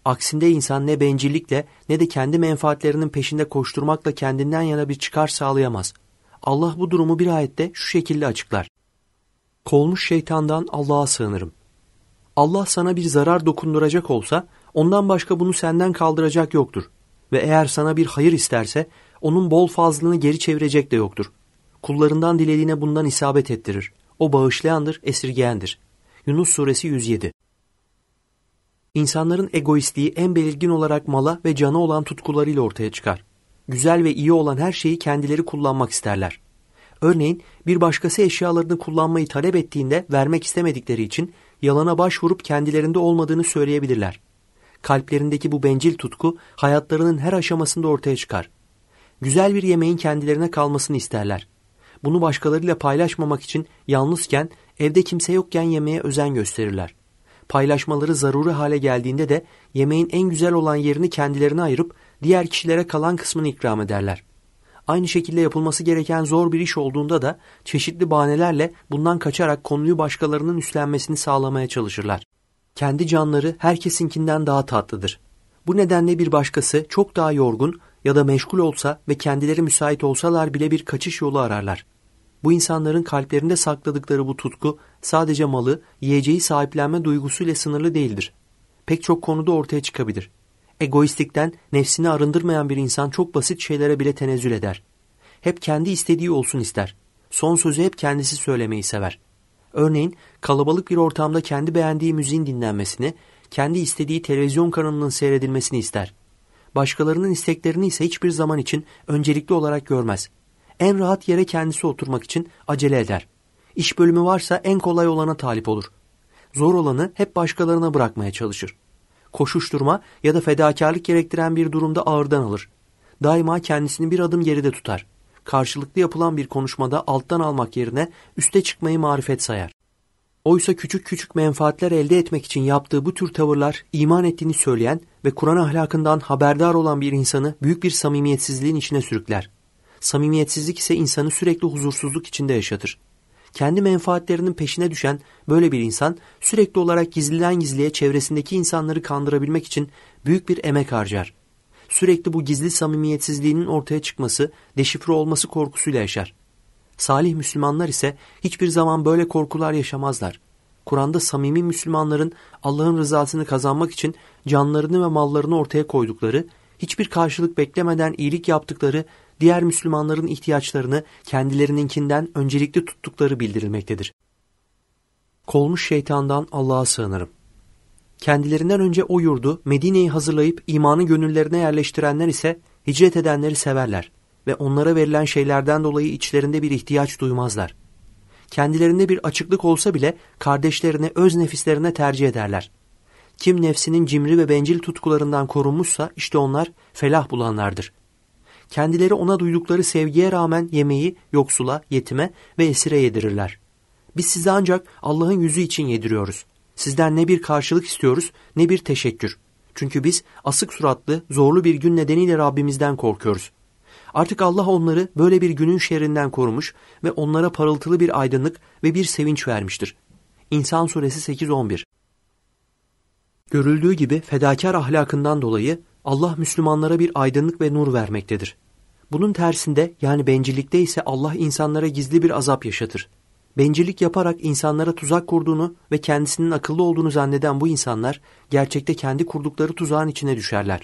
Aksinde insan ne bencillikle ne de kendi menfaatlerinin peşinde koşturmakla kendinden yana bir çıkar sağlayamaz. Allah bu durumu bir ayette şu şekilde açıklar. Kolmuş şeytandan Allah'a sığınırım. Allah sana bir zarar dokunduracak olsa ondan başka bunu senden kaldıracak yoktur. Ve eğer sana bir hayır isterse onun bol fazlını geri çevirecek de yoktur. Kullarından dilediğine bundan isabet ettirir. O bağışlayandır, esirgeyendir. Yunus Suresi 107 İnsanların egoistliği en belirgin olarak mala ve cana olan tutkularıyla ortaya çıkar. Güzel ve iyi olan her şeyi kendileri kullanmak isterler. Örneğin bir başkası eşyalarını kullanmayı talep ettiğinde vermek istemedikleri için yalana başvurup kendilerinde olmadığını söyleyebilirler. Kalplerindeki bu bencil tutku hayatlarının her aşamasında ortaya çıkar. Güzel bir yemeğin kendilerine kalmasını isterler. Bunu başkalarıyla paylaşmamak için yalnızken, evde kimse yokken yemeğe özen gösterirler. Paylaşmaları zaruri hale geldiğinde de yemeğin en güzel olan yerini kendilerine ayırıp diğer kişilere kalan kısmını ikram ederler. Aynı şekilde yapılması gereken zor bir iş olduğunda da çeşitli bahanelerle bundan kaçarak konuyu başkalarının üstlenmesini sağlamaya çalışırlar. Kendi canları herkesinkinden daha tatlıdır. Bu nedenle bir başkası çok daha yorgun ya da meşgul olsa ve kendileri müsait olsalar bile bir kaçış yolu ararlar. Bu insanların kalplerinde sakladıkları bu tutku sadece malı, yiyeceği sahiplenme duygusuyla sınırlı değildir. Pek çok konuda ortaya çıkabilir.'' Egoistikten nefsini arındırmayan bir insan çok basit şeylere bile tenezzül eder. Hep kendi istediği olsun ister. Son sözü hep kendisi söylemeyi sever. Örneğin kalabalık bir ortamda kendi beğendiği müziğin dinlenmesini, kendi istediği televizyon kanalının seyredilmesini ister. Başkalarının isteklerini ise hiçbir zaman için öncelikli olarak görmez. En rahat yere kendisi oturmak için acele eder. İş bölümü varsa en kolay olana talip olur. Zor olanı hep başkalarına bırakmaya çalışır koşuşturma ya da fedakarlık gerektiren bir durumda ağırdan alır. Daima kendisini bir adım geride tutar. Karşılıklı yapılan bir konuşmada alttan almak yerine üste çıkmayı marifet sayar. Oysa küçük küçük menfaatler elde etmek için yaptığı bu tür tavırlar iman ettiğini söyleyen ve Kur'an ahlakından haberdar olan bir insanı büyük bir samimiyetsizliğin içine sürükler. Samimiyetsizlik ise insanı sürekli huzursuzluk içinde yaşatır kendi menfaatlerinin peşine düşen böyle bir insan sürekli olarak gizliden gizliye çevresindeki insanları kandırabilmek için büyük bir emek harcar. Sürekli bu gizli samimiyetsizliğinin ortaya çıkması, deşifre olması korkusuyla yaşar. Salih Müslümanlar ise hiçbir zaman böyle korkular yaşamazlar. Kur'an'da samimi Müslümanların Allah'ın rızasını kazanmak için canlarını ve mallarını ortaya koydukları, hiçbir karşılık beklemeden iyilik yaptıkları diğer Müslümanların ihtiyaçlarını kendilerininkinden öncelikli tuttukları bildirilmektedir. Kolmuş şeytandan Allah'a sığınırım. Kendilerinden önce o yurdu Medine'yi hazırlayıp imanı gönüllerine yerleştirenler ise hicret edenleri severler ve onlara verilen şeylerden dolayı içlerinde bir ihtiyaç duymazlar. Kendilerinde bir açıklık olsa bile kardeşlerine öz nefislerine tercih ederler. Kim nefsinin cimri ve bencil tutkularından korunmuşsa işte onlar felah bulanlardır kendileri ona duydukları sevgiye rağmen yemeği yoksula, yetime ve esire yedirirler. Biz sizi ancak Allah'ın yüzü için yediriyoruz. Sizden ne bir karşılık istiyoruz ne bir teşekkür. Çünkü biz asık suratlı, zorlu bir gün nedeniyle Rabbimizden korkuyoruz. Artık Allah onları böyle bir günün şerrinden korumuş ve onlara parıltılı bir aydınlık ve bir sevinç vermiştir. İnsan Suresi 8-11 Görüldüğü gibi fedakar ahlakından dolayı Allah Müslümanlara bir aydınlık ve nur vermektedir. Bunun tersinde yani bencillikte ise Allah insanlara gizli bir azap yaşatır. Bencillik yaparak insanlara tuzak kurduğunu ve kendisinin akıllı olduğunu zanneden bu insanlar gerçekte kendi kurdukları tuzağın içine düşerler.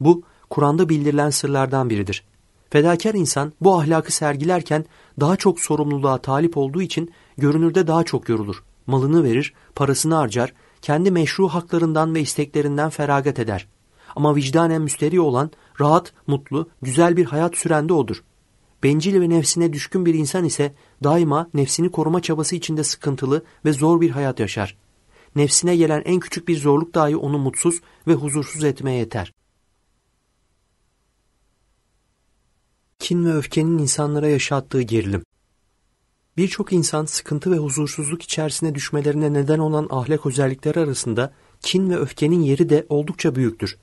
Bu Kur'an'da bildirilen sırlardan biridir. Fedakar insan bu ahlakı sergilerken daha çok sorumluluğa talip olduğu için görünürde daha çok yorulur. Malını verir, parasını harcar, kendi meşru haklarından ve isteklerinden feragat eder. Ama vicdanen müsteri olan rahat, mutlu, güzel bir hayat süren de odur. Bencil ve nefsine düşkün bir insan ise daima nefsini koruma çabası içinde sıkıntılı ve zor bir hayat yaşar. Nefsine gelen en küçük bir zorluk dahi onu mutsuz ve huzursuz etmeye yeter. Kin ve öfkenin insanlara yaşattığı gerilim. Birçok insan sıkıntı ve huzursuzluk içerisine düşmelerine neden olan ahlak özellikleri arasında kin ve öfkenin yeri de oldukça büyüktür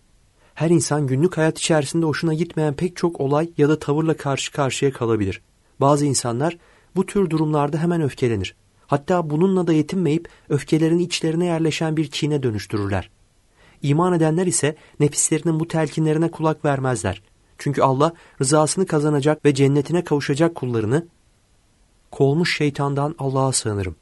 her insan günlük hayat içerisinde hoşuna gitmeyen pek çok olay ya da tavırla karşı karşıya kalabilir. Bazı insanlar bu tür durumlarda hemen öfkelenir. Hatta bununla da yetinmeyip öfkelerini içlerine yerleşen bir kine dönüştürürler. İman edenler ise nefislerinin bu telkinlerine kulak vermezler. Çünkü Allah rızasını kazanacak ve cennetine kavuşacak kullarını kolmuş şeytandan Allah'a sığınırım.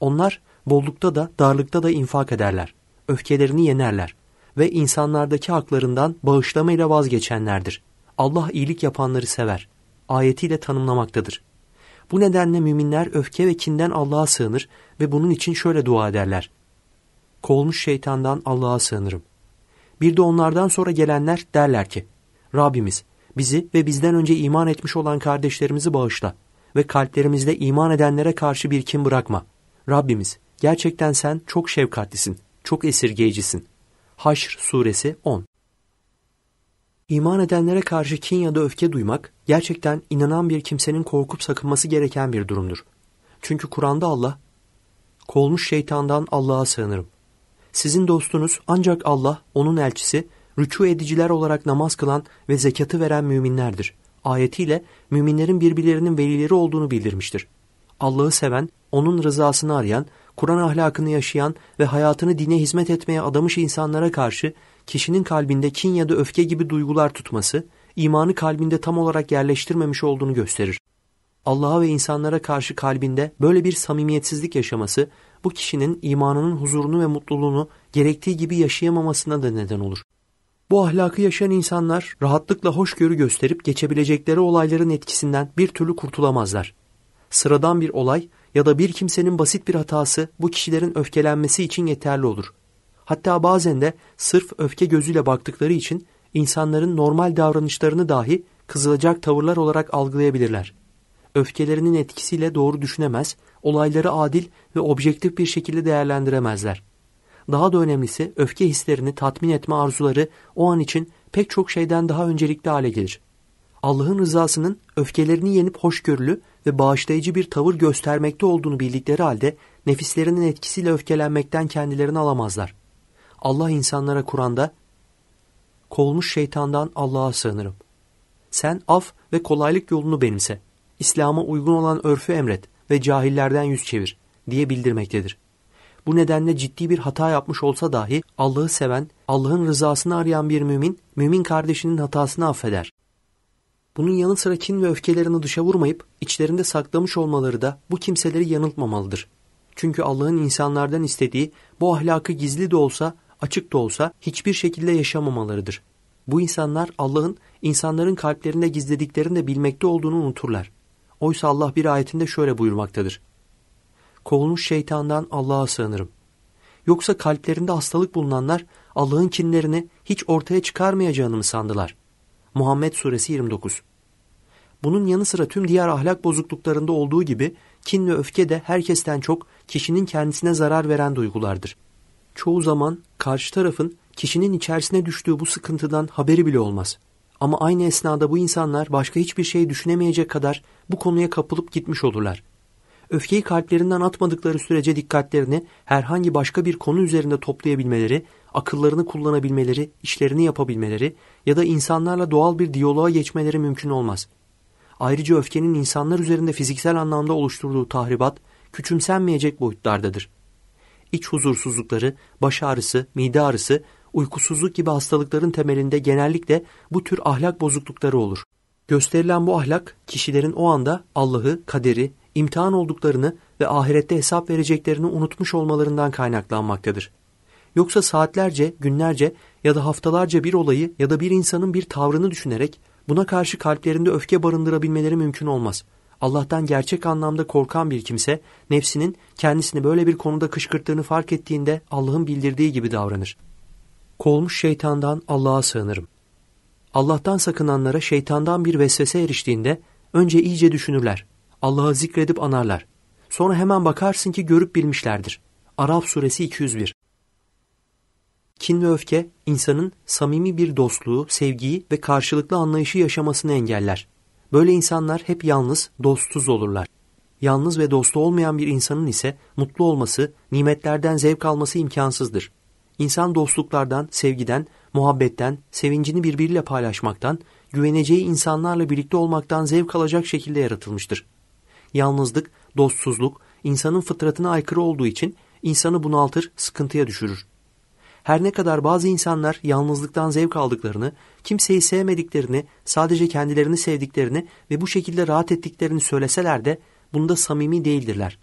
Onlar bollukta da darlıkta da infak ederler. Öfkelerini yenerler ve insanlardaki haklarından bağışlamayla vazgeçenlerdir. Allah iyilik yapanları sever. Ayetiyle tanımlamaktadır. Bu nedenle müminler öfke ve kinden Allah'a sığınır ve bunun için şöyle dua ederler. Kovulmuş şeytandan Allah'a sığınırım. Bir de onlardan sonra gelenler derler ki, Rabbimiz bizi ve bizden önce iman etmiş olan kardeşlerimizi bağışla ve kalplerimizde iman edenlere karşı bir kim bırakma. Rabbimiz gerçekten sen çok şefkatlisin, çok esirgeyicisin.'' Haşr suresi 10 İman edenlere karşı kin ya da öfke duymak gerçekten inanan bir kimsenin korkup sakınması gereken bir durumdur. Çünkü Kur'an'da Allah, kolmuş şeytandan Allah'a sığınırım. Sizin dostunuz ancak Allah, onun elçisi, rükû ediciler olarak namaz kılan ve zekatı veren müminlerdir. Ayetiyle müminlerin birbirlerinin velileri olduğunu bildirmiştir. Allah'ı seven, onun rızasını arayan, Kur'an ahlakını yaşayan ve hayatını dine hizmet etmeye adamış insanlara karşı kişinin kalbinde kin ya da öfke gibi duygular tutması, imanı kalbinde tam olarak yerleştirmemiş olduğunu gösterir. Allah'a ve insanlara karşı kalbinde böyle bir samimiyetsizlik yaşaması, bu kişinin imanının huzurunu ve mutluluğunu gerektiği gibi yaşayamamasına da neden olur. Bu ahlakı yaşayan insanlar rahatlıkla hoşgörü gösterip geçebilecekleri olayların etkisinden bir türlü kurtulamazlar. Sıradan bir olay ya da bir kimsenin basit bir hatası bu kişilerin öfkelenmesi için yeterli olur. Hatta bazen de sırf öfke gözüyle baktıkları için insanların normal davranışlarını dahi kızılacak tavırlar olarak algılayabilirler. Öfkelerinin etkisiyle doğru düşünemez, olayları adil ve objektif bir şekilde değerlendiremezler. Daha da önemlisi öfke hislerini tatmin etme arzuları o an için pek çok şeyden daha öncelikli hale gelir. Allah'ın rızasının öfkelerini yenip hoşgörülü ve bağışlayıcı bir tavır göstermekte olduğunu bildikleri halde nefislerinin etkisiyle öfkelenmekten kendilerini alamazlar. Allah insanlara Kur'an'da kovulmuş şeytandan Allah'a sığınırım. Sen af ve kolaylık yolunu benimse. İslam'a uygun olan örfü emret ve cahillerden yüz çevir diye bildirmektedir. Bu nedenle ciddi bir hata yapmış olsa dahi Allah'ı seven, Allah'ın rızasını arayan bir mümin, mümin kardeşinin hatasını affeder. Bunun yanı sıra kin ve öfkelerini dışa vurmayıp içlerinde saklamış olmaları da bu kimseleri yanıltmamalıdır. Çünkü Allah'ın insanlardan istediği bu ahlakı gizli de olsa, açık da olsa hiçbir şekilde yaşamamalarıdır. Bu insanlar Allah'ın insanların kalplerinde gizlediklerini de bilmekte olduğunu unuturlar. Oysa Allah bir ayetinde şöyle buyurmaktadır. Kovulmuş şeytandan Allah'a sığınırım. Yoksa kalplerinde hastalık bulunanlar Allah'ın kinlerini hiç ortaya çıkarmayacağını mı sandılar? Muhammed Suresi 29. Bunun yanı sıra tüm diğer ahlak bozukluklarında olduğu gibi kin ve öfke de herkesten çok kişinin kendisine zarar veren duygulardır. Çoğu zaman karşı tarafın kişinin içerisine düştüğü bu sıkıntıdan haberi bile olmaz. Ama aynı esnada bu insanlar başka hiçbir şey düşünemeyecek kadar bu konuya kapılıp gitmiş olurlar öfkeyi kalplerinden atmadıkları sürece dikkatlerini herhangi başka bir konu üzerinde toplayabilmeleri, akıllarını kullanabilmeleri, işlerini yapabilmeleri ya da insanlarla doğal bir diyaloğa geçmeleri mümkün olmaz. Ayrıca öfkenin insanlar üzerinde fiziksel anlamda oluşturduğu tahribat küçümsenmeyecek boyutlardadır. İç huzursuzlukları, baş ağrısı, mide ağrısı, uykusuzluk gibi hastalıkların temelinde genellikle bu tür ahlak bozuklukları olur. Gösterilen bu ahlak kişilerin o anda Allah'ı, kaderi, imtihan olduklarını ve ahirette hesap vereceklerini unutmuş olmalarından kaynaklanmaktadır. Yoksa saatlerce, günlerce ya da haftalarca bir olayı ya da bir insanın bir tavrını düşünerek buna karşı kalplerinde öfke barındırabilmeleri mümkün olmaz. Allah'tan gerçek anlamda korkan bir kimse nefsinin kendisini böyle bir konuda kışkırttığını fark ettiğinde Allah'ın bildirdiği gibi davranır. Kolmuş şeytandan Allah'a sığınırım. Allah'tan sakınanlara şeytandan bir vesvese eriştiğinde önce iyice düşünürler. Allah'ı zikredip anarlar. Sonra hemen bakarsın ki görüp bilmişlerdir. Araf suresi 201 Kin ve öfke insanın samimi bir dostluğu, sevgiyi ve karşılıklı anlayışı yaşamasını engeller. Böyle insanlar hep yalnız, dostsuz olurlar. Yalnız ve dostu olmayan bir insanın ise mutlu olması, nimetlerden zevk alması imkansızdır. İnsan dostluklardan, sevgiden, muhabbetten, sevincini birbiriyle paylaşmaktan, güveneceği insanlarla birlikte olmaktan zevk alacak şekilde yaratılmıştır. Yalnızlık, dostsuzluk, insanın fıtratına aykırı olduğu için insanı bunaltır, sıkıntıya düşürür. Her ne kadar bazı insanlar yalnızlıktan zevk aldıklarını, kimseyi sevmediklerini, sadece kendilerini sevdiklerini ve bu şekilde rahat ettiklerini söyleseler de bunda samimi değildirler.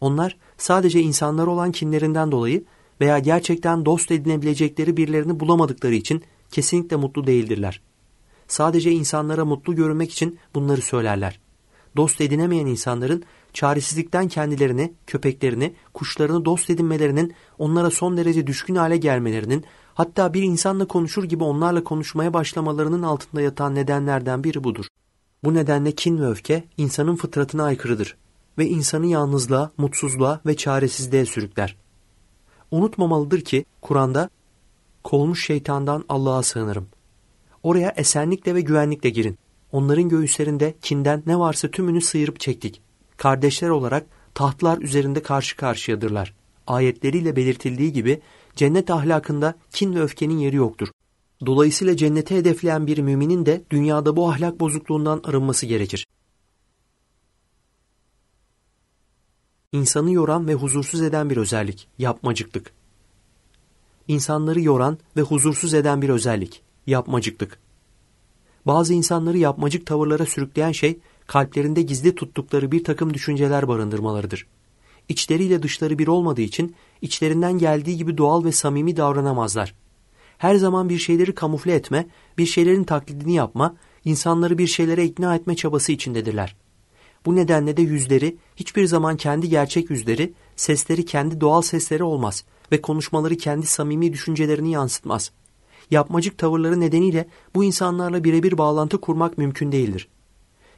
Onlar sadece insanlar olan kinlerinden dolayı veya gerçekten dost edinebilecekleri birilerini bulamadıkları için kesinlikle mutlu değildirler. Sadece insanlara mutlu görünmek için bunları söylerler dost edinemeyen insanların çaresizlikten kendilerini, köpeklerini, kuşlarını dost edinmelerinin, onlara son derece düşkün hale gelmelerinin, hatta bir insanla konuşur gibi onlarla konuşmaya başlamalarının altında yatan nedenlerden biri budur. Bu nedenle kin ve öfke insanın fıtratına aykırıdır ve insanı yalnızlığa, mutsuzluğa ve çaresizliğe sürükler. Unutmamalıdır ki Kur'an'da kolmuş şeytandan Allah'a sığınırım. Oraya esenlikle ve güvenlikle girin. Onların göğüslerinde kinden ne varsa tümünü sıyırıp çektik. Kardeşler olarak tahtlar üzerinde karşı karşıyadırlar. Ayetleriyle belirtildiği gibi cennet ahlakında kin ve öfkenin yeri yoktur. Dolayısıyla cennete hedefleyen bir müminin de dünyada bu ahlak bozukluğundan arınması gerekir. İnsanı yoran ve huzursuz eden bir özellik, yapmacıklık. İnsanları yoran ve huzursuz eden bir özellik, yapmacıklık. Bazı insanları yapmacık tavırlara sürükleyen şey kalplerinde gizli tuttukları bir takım düşünceler barındırmalarıdır. İçleriyle dışları bir olmadığı için içlerinden geldiği gibi doğal ve samimi davranamazlar. Her zaman bir şeyleri kamufle etme, bir şeylerin taklidini yapma, insanları bir şeylere ikna etme çabası içindedirler. Bu nedenle de yüzleri, hiçbir zaman kendi gerçek yüzleri, sesleri kendi doğal sesleri olmaz ve konuşmaları kendi samimi düşüncelerini yansıtmaz.'' yapmacık tavırları nedeniyle bu insanlarla birebir bağlantı kurmak mümkün değildir.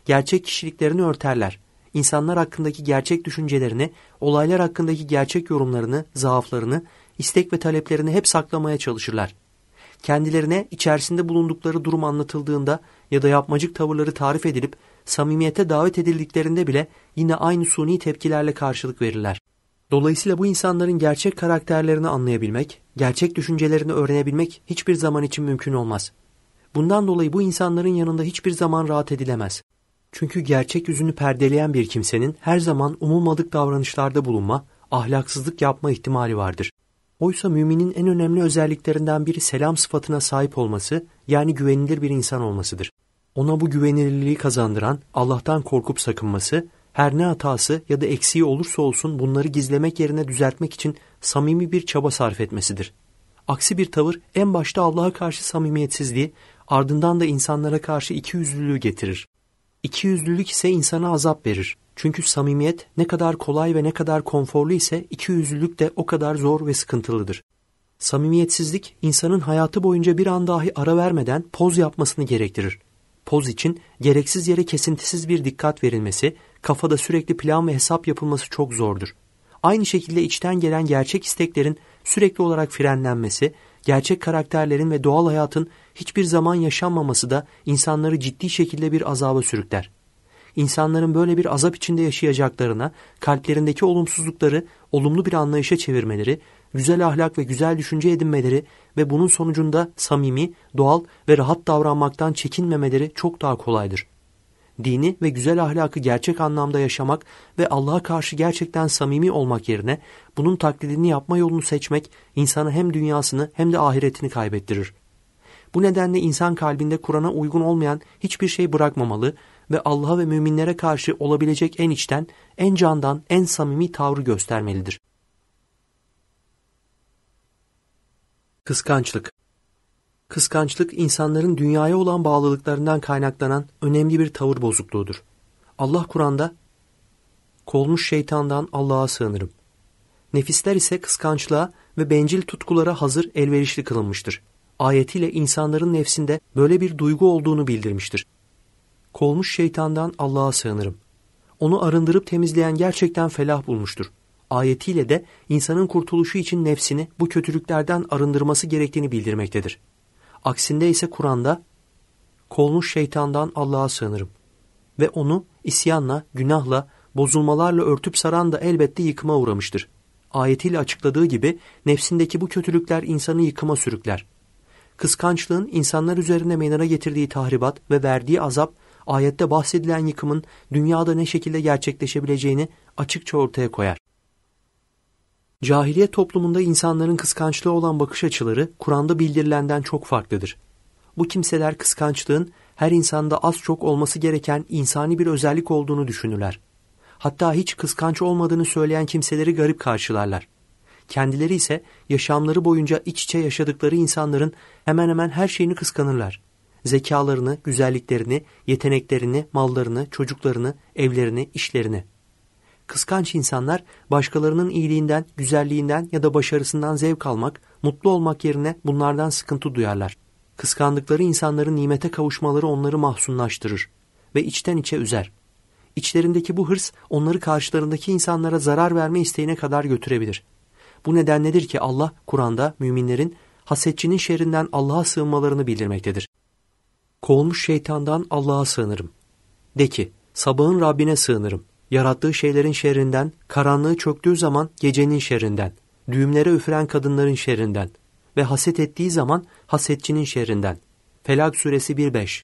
Gerçek kişiliklerini örterler. İnsanlar hakkındaki gerçek düşüncelerini, olaylar hakkındaki gerçek yorumlarını, zaaflarını, istek ve taleplerini hep saklamaya çalışırlar. Kendilerine içerisinde bulundukları durum anlatıldığında ya da yapmacık tavırları tarif edilip samimiyete davet edildiklerinde bile yine aynı suni tepkilerle karşılık verirler. Dolayısıyla bu insanların gerçek karakterlerini anlayabilmek, gerçek düşüncelerini öğrenebilmek hiçbir zaman için mümkün olmaz. Bundan dolayı bu insanların yanında hiçbir zaman rahat edilemez. Çünkü gerçek yüzünü perdeleyen bir kimsenin her zaman umulmadık davranışlarda bulunma, ahlaksızlık yapma ihtimali vardır. Oysa müminin en önemli özelliklerinden biri selam sıfatına sahip olması, yani güvenilir bir insan olmasıdır. Ona bu güvenilirliği kazandıran, Allah'tan korkup sakınması, her ne hatası ya da eksiği olursa olsun bunları gizlemek yerine düzeltmek için samimi bir çaba sarf etmesidir. Aksi bir tavır en başta Allah'a karşı samimiyetsizliği, ardından da insanlara karşı ikiyüzlülüğü getirir. İkiyüzlülük ise insana azap verir. Çünkü samimiyet ne kadar kolay ve ne kadar konforlu ise ikiyüzlülük de o kadar zor ve sıkıntılıdır. Samimiyetsizlik insanın hayatı boyunca bir an dahi ara vermeden poz yapmasını gerektirir. Poz için gereksiz yere kesintisiz bir dikkat verilmesi, kafada sürekli plan ve hesap yapılması çok zordur. Aynı şekilde içten gelen gerçek isteklerin sürekli olarak frenlenmesi, gerçek karakterlerin ve doğal hayatın hiçbir zaman yaşanmaması da insanları ciddi şekilde bir azaba sürükler. İnsanların böyle bir azap içinde yaşayacaklarına, kalplerindeki olumsuzlukları olumlu bir anlayışa çevirmeleri, güzel ahlak ve güzel düşünce edinmeleri ve bunun sonucunda samimi, doğal ve rahat davranmaktan çekinmemeleri çok daha kolaydır dini ve güzel ahlakı gerçek anlamda yaşamak ve Allah'a karşı gerçekten samimi olmak yerine bunun taklidini yapma yolunu seçmek insanı hem dünyasını hem de ahiretini kaybettirir. Bu nedenle insan kalbinde Kur'an'a uygun olmayan hiçbir şey bırakmamalı ve Allah'a ve müminlere karşı olabilecek en içten, en candan, en samimi tavrı göstermelidir. Kıskançlık Kıskançlık insanların dünyaya olan bağlılıklarından kaynaklanan önemli bir tavır bozukluğudur. Allah Kur'an'da kolmuş şeytandan Allah'a sığınırım. Nefisler ise kıskançlığa ve bencil tutkulara hazır elverişli kılınmıştır. Ayetiyle insanların nefsinde böyle bir duygu olduğunu bildirmiştir. Kolmuş şeytandan Allah'a sığınırım. Onu arındırıp temizleyen gerçekten felah bulmuştur. Ayetiyle de insanın kurtuluşu için nefsini bu kötülüklerden arındırması gerektiğini bildirmektedir. Aksinde ise Kur'an'da kolmuş şeytandan Allah'a sığınırım ve onu isyanla, günahla, bozulmalarla örtüp saran da elbette yıkıma uğramıştır. Ayetiyle açıkladığı gibi nefsindeki bu kötülükler insanı yıkıma sürükler. Kıskançlığın insanlar üzerine menara getirdiği tahribat ve verdiği azap ayette bahsedilen yıkımın dünyada ne şekilde gerçekleşebileceğini açıkça ortaya koyar. Cahiliye toplumunda insanların kıskançlığı olan bakış açıları Kur'an'da bildirilenden çok farklıdır. Bu kimseler kıskançlığın her insanda az çok olması gereken insani bir özellik olduğunu düşünürler. Hatta hiç kıskanç olmadığını söyleyen kimseleri garip karşılarlar. Kendileri ise yaşamları boyunca iç içe yaşadıkları insanların hemen hemen her şeyini kıskanırlar. Zekalarını, güzelliklerini, yeteneklerini, mallarını, çocuklarını, evlerini, işlerini. Kıskanç insanlar başkalarının iyiliğinden, güzelliğinden ya da başarısından zevk almak, mutlu olmak yerine bunlardan sıkıntı duyarlar. Kıskandıkları insanların nimete kavuşmaları onları mahzunlaştırır ve içten içe üzer. İçlerindeki bu hırs onları karşılarındaki insanlara zarar verme isteğine kadar götürebilir. Bu nedenledir ki Allah Kur'an'da müminlerin hasetçinin şerrinden Allah'a sığınmalarını bildirmektedir. Kovulmuş şeytandan Allah'a sığınırım. De ki, sabahın Rabbine sığınırım yarattığı şeylerin şerrinden, karanlığı çöktüğü zaman gecenin şerrinden, düğümlere üfren kadınların şerrinden ve haset ettiği zaman hasetçinin şerrinden. Felak suresi 1.5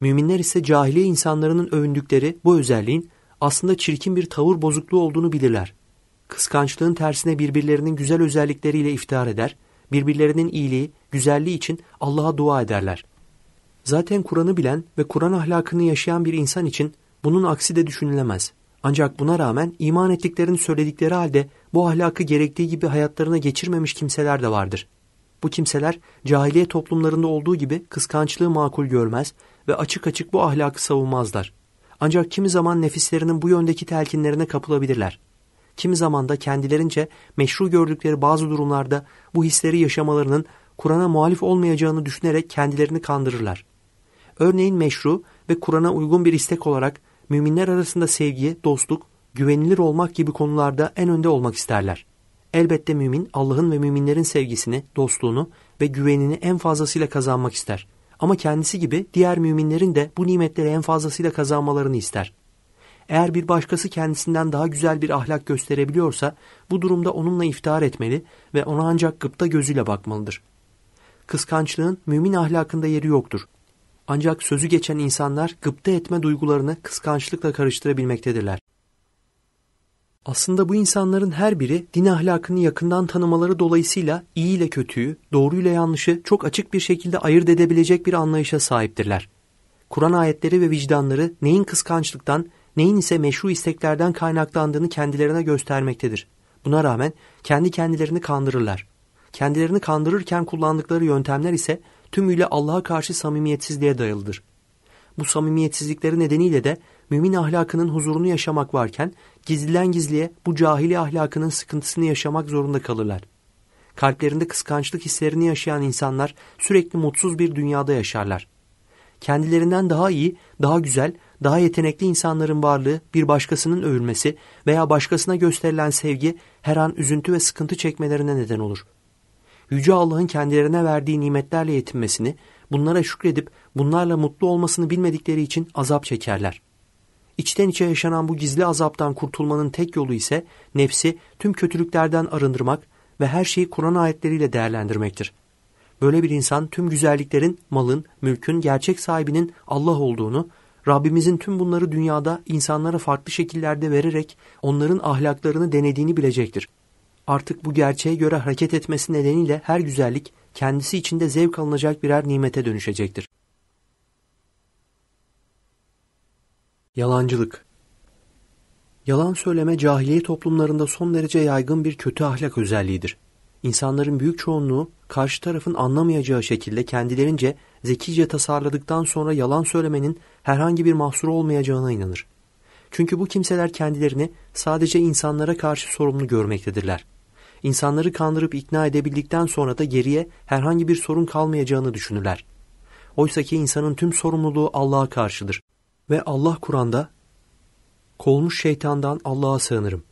Müminler ise cahiliye insanların övündükleri bu özelliğin aslında çirkin bir tavır bozukluğu olduğunu bilirler. Kıskançlığın tersine birbirlerinin güzel özellikleriyle iftihar eder, birbirlerinin iyiliği, güzelliği için Allah'a dua ederler. Zaten Kur'an'ı bilen ve Kur'an ahlakını yaşayan bir insan için bunun aksi de düşünülemez. Ancak buna rağmen iman ettiklerini söyledikleri halde bu ahlakı gerektiği gibi hayatlarına geçirmemiş kimseler de vardır. Bu kimseler cahiliye toplumlarında olduğu gibi kıskançlığı makul görmez ve açık açık bu ahlakı savunmazlar. Ancak kimi zaman nefislerinin bu yöndeki telkinlerine kapılabilirler. Kimi zaman da kendilerince meşru gördükleri bazı durumlarda bu hisleri yaşamalarının Kur'an'a muhalif olmayacağını düşünerek kendilerini kandırırlar. Örneğin meşru ve Kur'an'a uygun bir istek olarak müminler arasında sevgi, dostluk, güvenilir olmak gibi konularda en önde olmak isterler. Elbette mümin Allah'ın ve müminlerin sevgisini, dostluğunu ve güvenini en fazlasıyla kazanmak ister. Ama kendisi gibi diğer müminlerin de bu nimetleri en fazlasıyla kazanmalarını ister. Eğer bir başkası kendisinden daha güzel bir ahlak gösterebiliyorsa bu durumda onunla iftihar etmeli ve ona ancak gıpta gözüyle bakmalıdır. Kıskançlığın mümin ahlakında yeri yoktur. Ancak sözü geçen insanlar gıpta etme duygularını kıskançlıkla karıştırabilmektedirler. Aslında bu insanların her biri din ahlakını yakından tanımaları dolayısıyla iyi ile kötüyü, doğru ile yanlışı çok açık bir şekilde ayırt edebilecek bir anlayışa sahiptirler. Kur'an ayetleri ve vicdanları neyin kıskançlıktan, neyin ise meşru isteklerden kaynaklandığını kendilerine göstermektedir. Buna rağmen kendi kendilerini kandırırlar. Kendilerini kandırırken kullandıkları yöntemler ise tümüyle Allah'a karşı samimiyetsizliğe dayalıdır. Bu samimiyetsizlikleri nedeniyle de mümin ahlakının huzurunu yaşamak varken gizliden gizliye bu cahili ahlakının sıkıntısını yaşamak zorunda kalırlar. Kalplerinde kıskançlık hislerini yaşayan insanlar sürekli mutsuz bir dünyada yaşarlar. Kendilerinden daha iyi, daha güzel, daha yetenekli insanların varlığı, bir başkasının övülmesi veya başkasına gösterilen sevgi her an üzüntü ve sıkıntı çekmelerine neden olur.'' Yüce Allah'ın kendilerine verdiği nimetlerle yetinmesini, bunlara şükredip bunlarla mutlu olmasını bilmedikleri için azap çekerler. İçten içe yaşanan bu gizli azaptan kurtulmanın tek yolu ise nefsi tüm kötülüklerden arındırmak ve her şeyi Kur'an ayetleriyle değerlendirmektir. Böyle bir insan tüm güzelliklerin, malın, mülkün gerçek sahibinin Allah olduğunu, Rabbimizin tüm bunları dünyada insanlara farklı şekillerde vererek onların ahlaklarını denediğini bilecektir artık bu gerçeğe göre hareket etmesi nedeniyle her güzellik kendisi içinde zevk alınacak birer nimete dönüşecektir. Yalancılık Yalan söyleme cahiliye toplumlarında son derece yaygın bir kötü ahlak özelliğidir. İnsanların büyük çoğunluğu karşı tarafın anlamayacağı şekilde kendilerince zekice tasarladıktan sonra yalan söylemenin herhangi bir mahsuru olmayacağına inanır. Çünkü bu kimseler kendilerini sadece insanlara karşı sorumlu görmektedirler insanları kandırıp ikna edebildikten sonra da geriye herhangi bir sorun kalmayacağını düşünürler. ki insanın tüm sorumluluğu Allah'a karşıdır. Ve Allah Kur'an'da kolmuş şeytandan Allah'a sığınırım.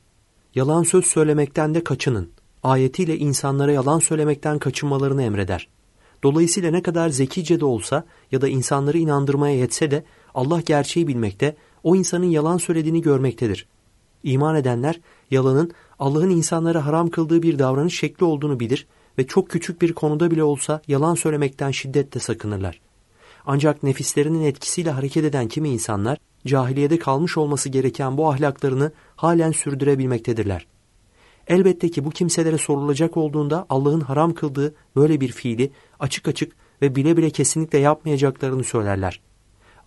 Yalan söz söylemekten de kaçının. Ayetiyle insanlara yalan söylemekten kaçınmalarını emreder. Dolayısıyla ne kadar zekice de olsa ya da insanları inandırmaya yetse de Allah gerçeği bilmekte, o insanın yalan söylediğini görmektedir. İman edenler yalanın Allah'ın insanlara haram kıldığı bir davranış şekli olduğunu bilir ve çok küçük bir konuda bile olsa yalan söylemekten şiddetle sakınırlar. Ancak nefislerinin etkisiyle hareket eden kimi insanlar cahiliyede kalmış olması gereken bu ahlaklarını halen sürdürebilmektedirler. Elbette ki bu kimselere sorulacak olduğunda Allah'ın haram kıldığı böyle bir fiili açık açık ve bile bile kesinlikle yapmayacaklarını söylerler.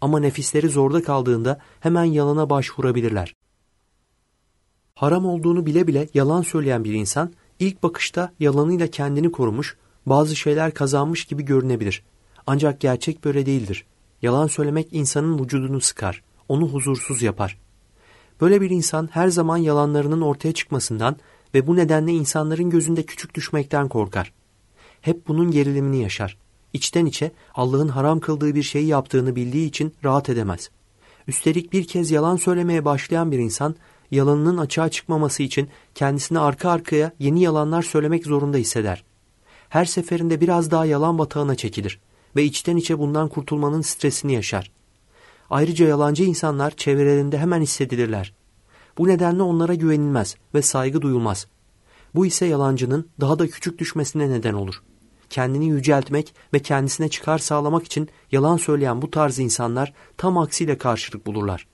Ama nefisleri zorda kaldığında hemen yalana başvurabilirler haram olduğunu bile bile yalan söyleyen bir insan ilk bakışta yalanıyla kendini korumuş, bazı şeyler kazanmış gibi görünebilir. Ancak gerçek böyle değildir. Yalan söylemek insanın vücudunu sıkar, onu huzursuz yapar. Böyle bir insan her zaman yalanlarının ortaya çıkmasından ve bu nedenle insanların gözünde küçük düşmekten korkar. Hep bunun gerilimini yaşar. İçten içe Allah'ın haram kıldığı bir şeyi yaptığını bildiği için rahat edemez. Üstelik bir kez yalan söylemeye başlayan bir insan yalanının açığa çıkmaması için kendisini arka arkaya yeni yalanlar söylemek zorunda hisseder. Her seferinde biraz daha yalan batağına çekilir ve içten içe bundan kurtulmanın stresini yaşar. Ayrıca yalancı insanlar çevrelerinde hemen hissedilirler. Bu nedenle onlara güvenilmez ve saygı duyulmaz. Bu ise yalancının daha da küçük düşmesine neden olur. Kendini yüceltmek ve kendisine çıkar sağlamak için yalan söyleyen bu tarz insanlar tam aksiyle karşılık bulurlar.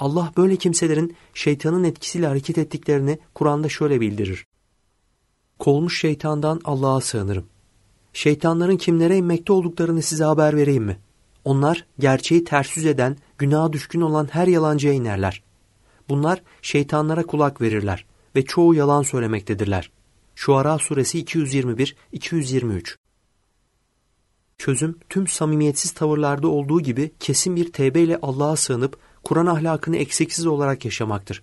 Allah böyle kimselerin şeytanın etkisiyle hareket ettiklerini Kur'an'da şöyle bildirir. Kolmuş şeytandan Allah'a sığınırım. Şeytanların kimlere inmekte olduklarını size haber vereyim mi? Onlar gerçeği ters yüz eden, günaha düşkün olan her yalancıya inerler. Bunlar şeytanlara kulak verirler ve çoğu yalan söylemektedirler. Şuara suresi 221-223 Çözüm tüm samimiyetsiz tavırlarda olduğu gibi kesin bir tevbe ile Allah'a sığınıp Kur'an ahlakını eksiksiz olarak yaşamaktır.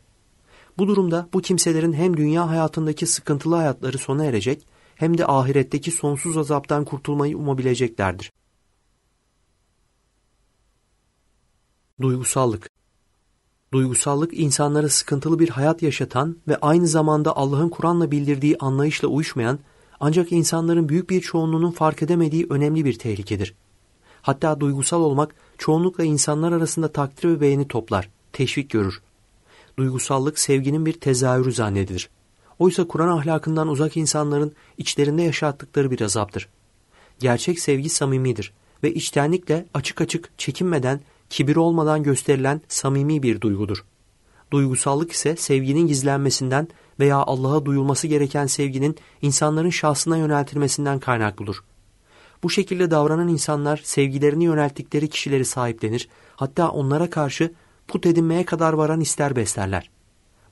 Bu durumda bu kimselerin hem dünya hayatındaki sıkıntılı hayatları sona erecek hem de ahiretteki sonsuz azaptan kurtulmayı umabileceklerdir. Duygusallık Duygusallık insanlara sıkıntılı bir hayat yaşatan ve aynı zamanda Allah'ın Kur'an'la bildirdiği anlayışla uyuşmayan ancak insanların büyük bir çoğunluğunun fark edemediği önemli bir tehlikedir. Hatta duygusal olmak çoğunlukla insanlar arasında takdir ve beğeni toplar, teşvik görür. Duygusallık sevginin bir tezahürü zannedilir. Oysa Kur'an ahlakından uzak insanların içlerinde yaşattıkları bir azaptır. Gerçek sevgi samimidir ve içtenlikle açık açık çekinmeden, kibir olmadan gösterilen samimi bir duygudur. Duygusallık ise sevginin gizlenmesinden veya Allah'a duyulması gereken sevginin insanların şahsına yöneltilmesinden kaynaklıdır. Bu şekilde davranan insanlar sevgilerini yönelttikleri kişileri sahiplenir, hatta onlara karşı put edinmeye kadar varan ister beslerler.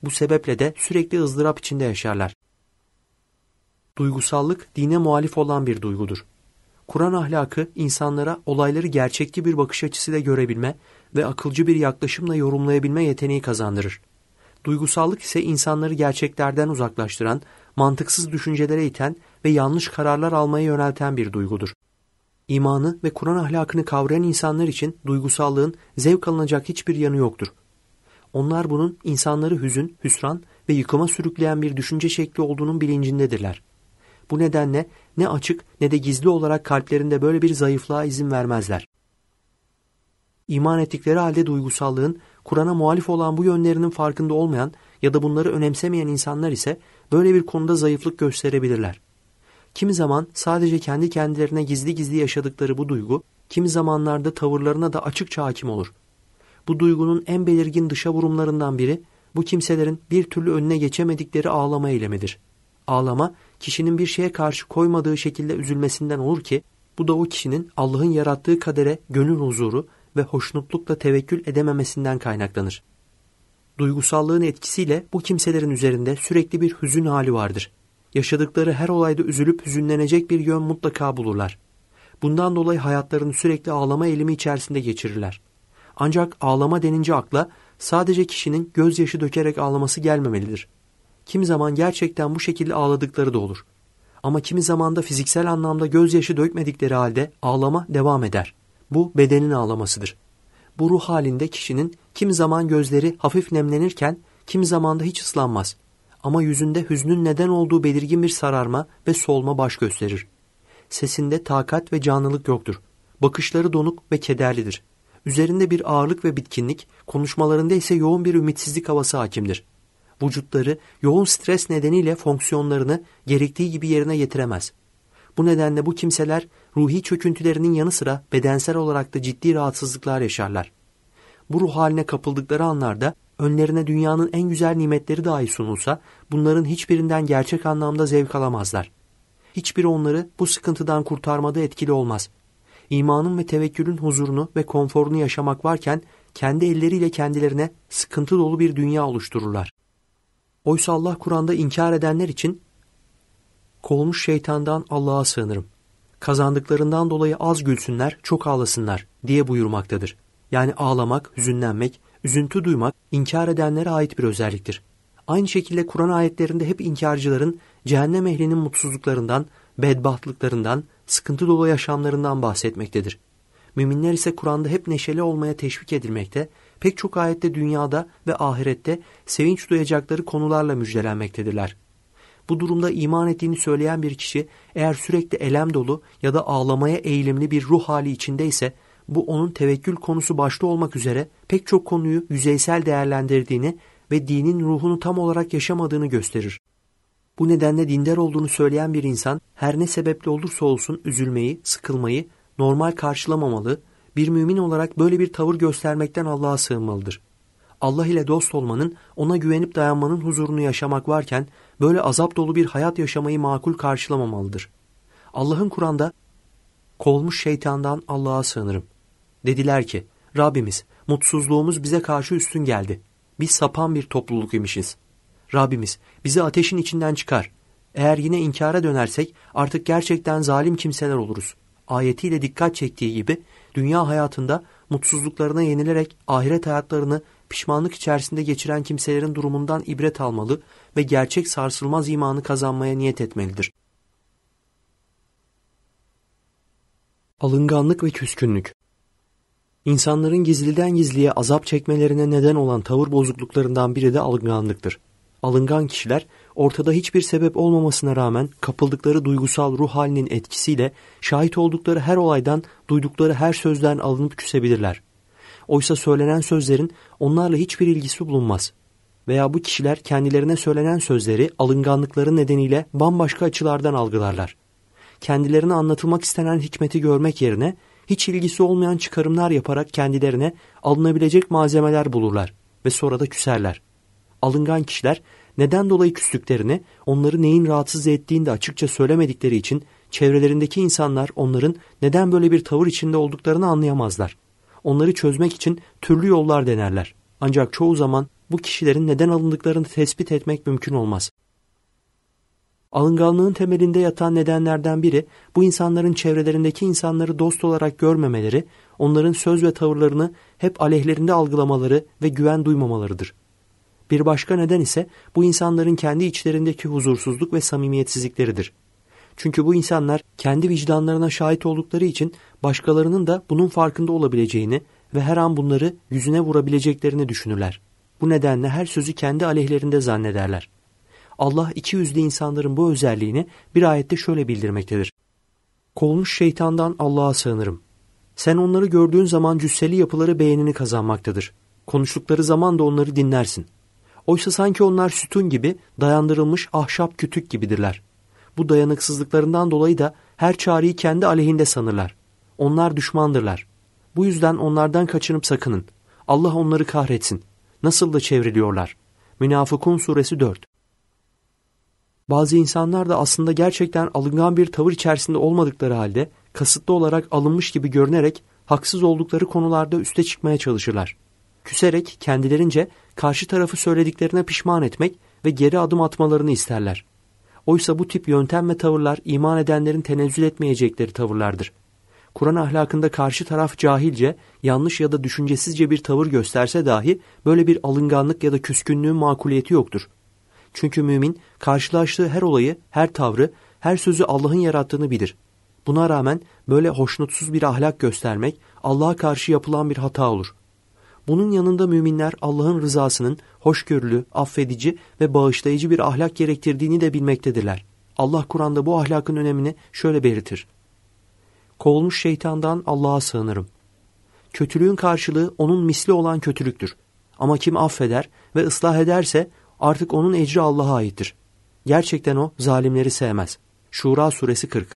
Bu sebeple de sürekli ızdırap içinde yaşarlar. Duygusallık dine muhalif olan bir duygudur. Kur'an ahlakı insanlara olayları gerçekçi bir bakış açısıyla görebilme ve akılcı bir yaklaşımla yorumlayabilme yeteneği kazandırır. Duygusallık ise insanları gerçeklerden uzaklaştıran, mantıksız düşüncelere iten ve yanlış kararlar almaya yönelten bir duygudur. İmanı ve Kur'an ahlakını kavrayan insanlar için duygusallığın zevk alınacak hiçbir yanı yoktur. Onlar bunun insanları hüzün, hüsran ve yıkıma sürükleyen bir düşünce şekli olduğunun bilincindedirler. Bu nedenle ne açık ne de gizli olarak kalplerinde böyle bir zayıflığa izin vermezler. İman ettikleri halde duygusallığın Kur'an'a muhalif olan bu yönlerinin farkında olmayan ya da bunları önemsemeyen insanlar ise böyle bir konuda zayıflık gösterebilirler. Kimi zaman sadece kendi kendilerine gizli gizli yaşadıkları bu duygu, kimi zamanlarda tavırlarına da açıkça hakim olur. Bu duygunun en belirgin dışa vurumlarından biri, bu kimselerin bir türlü önüne geçemedikleri ağlama eylemidir. Ağlama, kişinin bir şeye karşı koymadığı şekilde üzülmesinden olur ki, bu da o kişinin Allah'ın yarattığı kadere gönül huzuru ve hoşnutlukla tevekkül edememesinden kaynaklanır. Duygusallığın etkisiyle bu kimselerin üzerinde sürekli bir hüzün hali vardır.'' yaşadıkları her olayda üzülüp hüzünlenecek bir yön mutlaka bulurlar. Bundan dolayı hayatlarını sürekli ağlama elimi içerisinde geçirirler. Ancak ağlama denince akla sadece kişinin gözyaşı dökerek ağlaması gelmemelidir. Kimi zaman gerçekten bu şekilde ağladıkları da olur. Ama kimi zaman da fiziksel anlamda gözyaşı dökmedikleri halde ağlama devam eder. Bu bedenin ağlamasıdır. Bu ruh halinde kişinin kimi zaman gözleri hafif nemlenirken kimi zaman da hiç ıslanmaz ama yüzünde hüznün neden olduğu belirgin bir sararma ve solma baş gösterir. Sesinde takat ve canlılık yoktur. Bakışları donuk ve kederlidir. Üzerinde bir ağırlık ve bitkinlik, konuşmalarında ise yoğun bir ümitsizlik havası hakimdir. Vücutları yoğun stres nedeniyle fonksiyonlarını gerektiği gibi yerine getiremez. Bu nedenle bu kimseler ruhi çöküntülerinin yanı sıra bedensel olarak da ciddi rahatsızlıklar yaşarlar. Bu ruh haline kapıldıkları anlarda önlerine dünyanın en güzel nimetleri dahi sunulsa bunların hiçbirinden gerçek anlamda zevk alamazlar. Hiçbir onları bu sıkıntıdan kurtarmada etkili olmaz. İmanın ve tevekkülün huzurunu ve konforunu yaşamak varken kendi elleriyle kendilerine sıkıntı dolu bir dünya oluştururlar. Oysa Allah Kur'an'da inkar edenler için kovulmuş şeytandan Allah'a sığınırım. Kazandıklarından dolayı az gülsünler, çok ağlasınlar diye buyurmaktadır. Yani ağlamak, hüzünlenmek, Üzüntü duymak inkar edenlere ait bir özelliktir. Aynı şekilde Kur'an ayetlerinde hep inkarcıların cehennem ehlinin mutsuzluklarından, bedbahtlıklarından, sıkıntı dolu yaşamlarından bahsetmektedir. Müminler ise Kur'an'da hep neşeli olmaya teşvik edilmekte, pek çok ayette dünyada ve ahirette sevinç duyacakları konularla müjdelenmektedirler. Bu durumda iman ettiğini söyleyen bir kişi eğer sürekli elem dolu ya da ağlamaya eğilimli bir ruh hali içinde ise bu onun tevekkül konusu başta olmak üzere pek çok konuyu yüzeysel değerlendirdiğini ve dinin ruhunu tam olarak yaşamadığını gösterir. Bu nedenle dindar olduğunu söyleyen bir insan her ne sebeple olursa olsun üzülmeyi, sıkılmayı normal karşılamamalı, bir mümin olarak böyle bir tavır göstermekten Allah'a sığınmalıdır. Allah ile dost olmanın, ona güvenip dayanmanın huzurunu yaşamak varken böyle azap dolu bir hayat yaşamayı makul karşılamamalıdır. Allah'ın Kur'an'da kolmuş şeytandan Allah'a sığınırım. Dediler ki, Rabbimiz mutsuzluğumuz bize karşı üstün geldi. Biz sapan bir topluluk imişiz. Rabbimiz bizi ateşin içinden çıkar. Eğer yine inkara dönersek artık gerçekten zalim kimseler oluruz. Ayetiyle dikkat çektiği gibi dünya hayatında mutsuzluklarına yenilerek ahiret hayatlarını pişmanlık içerisinde geçiren kimselerin durumundan ibret almalı ve gerçek sarsılmaz imanı kazanmaya niyet etmelidir. Alınganlık ve küskünlük İnsanların gizliden gizliye azap çekmelerine neden olan tavır bozukluklarından biri de alınganlıktır. Alıngan kişiler ortada hiçbir sebep olmamasına rağmen kapıldıkları duygusal ruh halinin etkisiyle şahit oldukları her olaydan, duydukları her sözden alınıp küsebilirler. Oysa söylenen sözlerin onlarla hiçbir ilgisi bulunmaz. Veya bu kişiler kendilerine söylenen sözleri alınganlıkları nedeniyle bambaşka açılardan algılarlar. Kendilerine anlatılmak istenen hikmeti görmek yerine hiç ilgisi olmayan çıkarımlar yaparak kendilerine alınabilecek malzemeler bulurlar ve sonra da küserler. Alıngan kişiler neden dolayı küstüklerini, onları neyin rahatsız ettiğini de açıkça söylemedikleri için çevrelerindeki insanlar onların neden böyle bir tavır içinde olduklarını anlayamazlar. Onları çözmek için türlü yollar denerler. Ancak çoğu zaman bu kişilerin neden alındıklarını tespit etmek mümkün olmaz. Alınganlığın temelinde yatan nedenlerden biri bu insanların çevrelerindeki insanları dost olarak görmemeleri, onların söz ve tavırlarını hep aleyhlerinde algılamaları ve güven duymamalarıdır. Bir başka neden ise bu insanların kendi içlerindeki huzursuzluk ve samimiyetsizlikleridir. Çünkü bu insanlar kendi vicdanlarına şahit oldukları için başkalarının da bunun farkında olabileceğini ve her an bunları yüzüne vurabileceklerini düşünürler. Bu nedenle her sözü kendi aleyhlerinde zannederler. Allah iki yüzlü insanların bu özelliğini bir ayette şöyle bildirmektedir. Kolmuş şeytandan Allah'a sığınırım. Sen onları gördüğün zaman cüsseli yapıları beğenini kazanmaktadır. Konuştukları zaman da onları dinlersin. Oysa sanki onlar sütun gibi dayandırılmış ahşap kütük gibidirler. Bu dayanıksızlıklarından dolayı da her çareyi kendi aleyhinde sanırlar. Onlar düşmandırlar. Bu yüzden onlardan kaçınıp sakının. Allah onları kahretsin. Nasıl da çevriliyorlar. Münafıkun suresi 4 bazı insanlar da aslında gerçekten alıngan bir tavır içerisinde olmadıkları halde kasıtlı olarak alınmış gibi görünerek haksız oldukları konularda üste çıkmaya çalışırlar. Küserek kendilerince karşı tarafı söylediklerine pişman etmek ve geri adım atmalarını isterler. Oysa bu tip yöntem ve tavırlar iman edenlerin tenezzül etmeyecekleri tavırlardır. Kur'an ahlakında karşı taraf cahilce, yanlış ya da düşüncesizce bir tavır gösterse dahi böyle bir alınganlık ya da küskünlüğün makuliyeti yoktur. Çünkü mümin karşılaştığı her olayı, her tavrı, her sözü Allah'ın yarattığını bilir. Buna rağmen böyle hoşnutsuz bir ahlak göstermek Allah'a karşı yapılan bir hata olur. Bunun yanında müminler Allah'ın rızasının hoşgörülü, affedici ve bağışlayıcı bir ahlak gerektirdiğini de bilmektedirler. Allah Kur'an'da bu ahlakın önemini şöyle belirtir. Kovulmuş şeytandan Allah'a sığınırım. Kötülüğün karşılığı onun misli olan kötülüktür. Ama kim affeder ve ıslah ederse Artık onun ecri Allah'a aittir. Gerçekten o zalimleri sevmez. Şura suresi 40